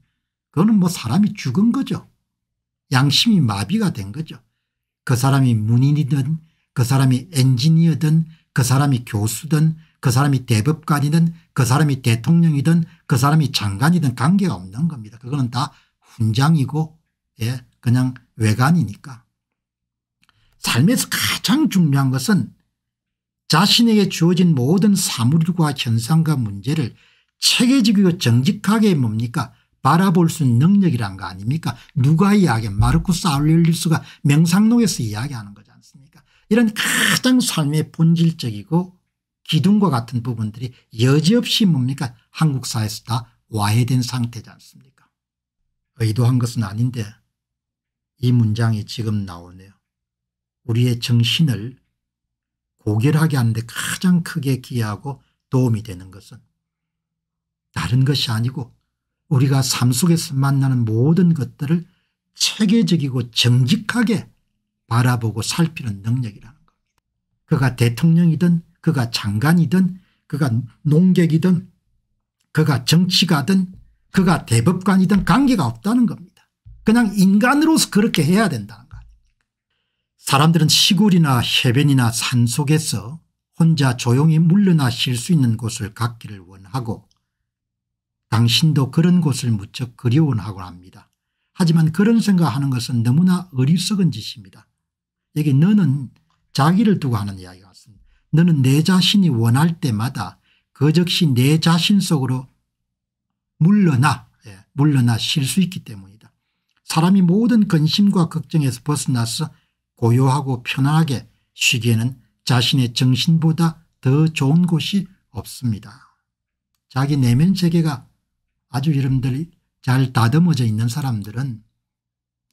그거는 뭐 사람이 죽은 거죠. 양심이 마비가 된 거죠. 그 사람이 문인이든 그 사람이 엔지니어든 그 사람이 교수든 그 사람이 대법관이든 그 사람이 대통령이든 그 사람이 장관이든 관계가 없는 겁니다. 그거는 다 훈장이고 예, 그냥 외관이니까. 삶에서 가장 중요한 것은 자신에게 주어진 모든 사물과 현상과 문제를 체계적이고 정직하게 뭡니까 바라볼 수 있는 능력이란 거 아닙니까 누가 이야기 마르쿠스 아울렐리스가 명상록에서 이야기하는 거지 않습니까 이런 가장 삶의 본질적이고 기둥과 같은 부분들이 여지없이 뭡니까 한국 사회에서 다 와해된 상태지 않습니까 의도한 것은 아닌데 이 문장이 지금 나오네요 우리의 정신을 고결하게 하는데 가장 크게 기여하고 도움이 되는 것은 다른 것이 아니고 우리가 삶 속에서 만나는 모든 것들을 체계적이고 정직하게 바라보고 살피는 능력이라는 겁니다. 그가 대통령이든 그가 장관이든 그가 농객이든 그가 정치가든 그가 대법관이든 관계가 없다는 겁니다. 그냥 인간으로서 그렇게 해야 된다는 사람들은 시골이나 해변이나 산속에서 혼자 조용히 물러나 쉴 수 있는 곳을 갖기를 원하고 당신도 그런 곳을 무척 그리워하곤 합니다. 하지만 그런 생각하는 것은 너무나 어리석은 짓입니다. 여기 너는 자기를 두고 하는 이야기 같습니다. 너는 내 자신이 원할 때마다 그 즉시 내 자신 속으로 물러나 예, 물러나 쉴 수 있기 때문이다. 사람이 모든 근심과 걱정에서 벗어나서 고요하고 편안하게 쉬기에는 자신의 정신보다 더 좋은 곳이 없습니다. 자기 내면 세계가 아주 이름들잘 다듬어져 있는 사람들은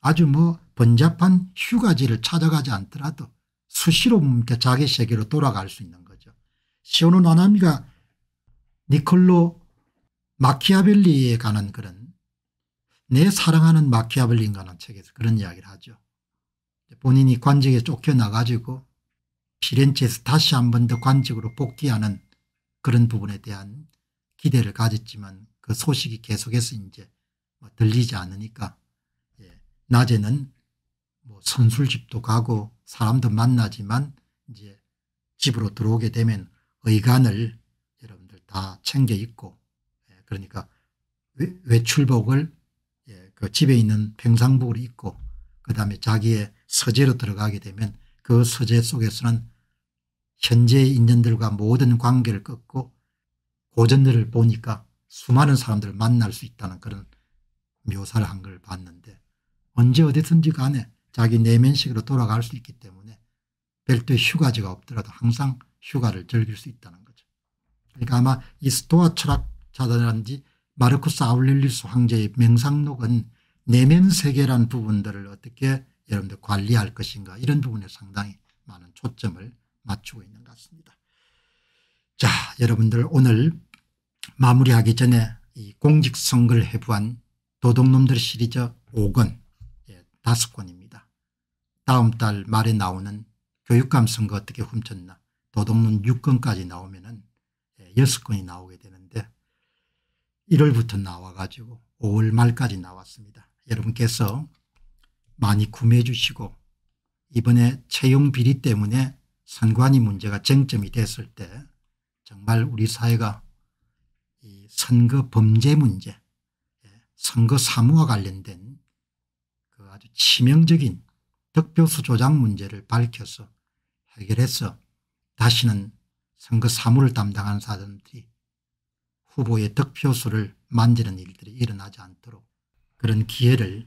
아주 뭐 번잡한 휴가지를 찾아가지 않더라도 수시로 자기 세계로 돌아갈 수 있는 거죠. 시오노 나나미가 니콜로 마키아벨리에 관한 그런 내 사랑하는 마키아벨리인가는 책에서 그런 이야기를 하죠. 본인이 관직에 쫓겨나가지고 피렌체에서 다시 한 번 더 관직으로 복귀하는 그런 부분에 대한 기대를 가졌지만 그 소식이 계속해서 이제 뭐 들리지 않으니까 예. 낮에는 뭐 선술집도 가고 사람도 만나지만 이제 집으로 들어오게 되면 의관을 여러분들 다 챙겨 입고 예. 그러니까 외, 출복을 예. 그 집에 있는 평상복을 입고 그 다음에 자기의 서재로 들어가게 되면 그 서재 속에서는 현재의 인연들과 모든 관계를 끊고 고전들을 보니까 수많은 사람들을 만날 수 있다는 그런 묘사를 한 걸 봤는데 언제 어디든지 간에 자기 내면식으로 돌아갈 수 있기 때문에 별도의 휴가지가 없더라도 항상 휴가를 즐길 수 있다는 거죠. 그러니까 아마 이 스토아 철학 자단이라든지 마르쿠스 아울렐리스 황제의 명상록은 내면 세계라는 부분들을 어떻게 여러분들 관리할 것인가 이런 부분에 상당히 많은 초점을 맞추고 있는 것 같습니다. 자 여러분들 오늘 마무리하기 전에 이 공직선거를 해부한 도둑놈들 시리즈 5권 예, 권입니다 다음 달 말에 나오는 교육감 선거 어떻게 훔쳤나 도덕론 6권까지 나오면 은 6권이 예, 나오게 되는데 1월부터 나와가지고 5월 말까지 나왔습니다. 여러분께서 많이 구매해 주시고 이번에 채용 비리 때문에 선관위 문제가 쟁점이 됐을 때 정말 우리 사회가 이 선거 범죄 문제 예, 선거 사무와 관련된 그 아주 치명적인 득표수 조작 문제를 밝혀서 해결해서 다시는 선거 사무를 담당한 사람들이 후보의 득표수를 만지는 일들이 일어나지 않도록 그런 기회를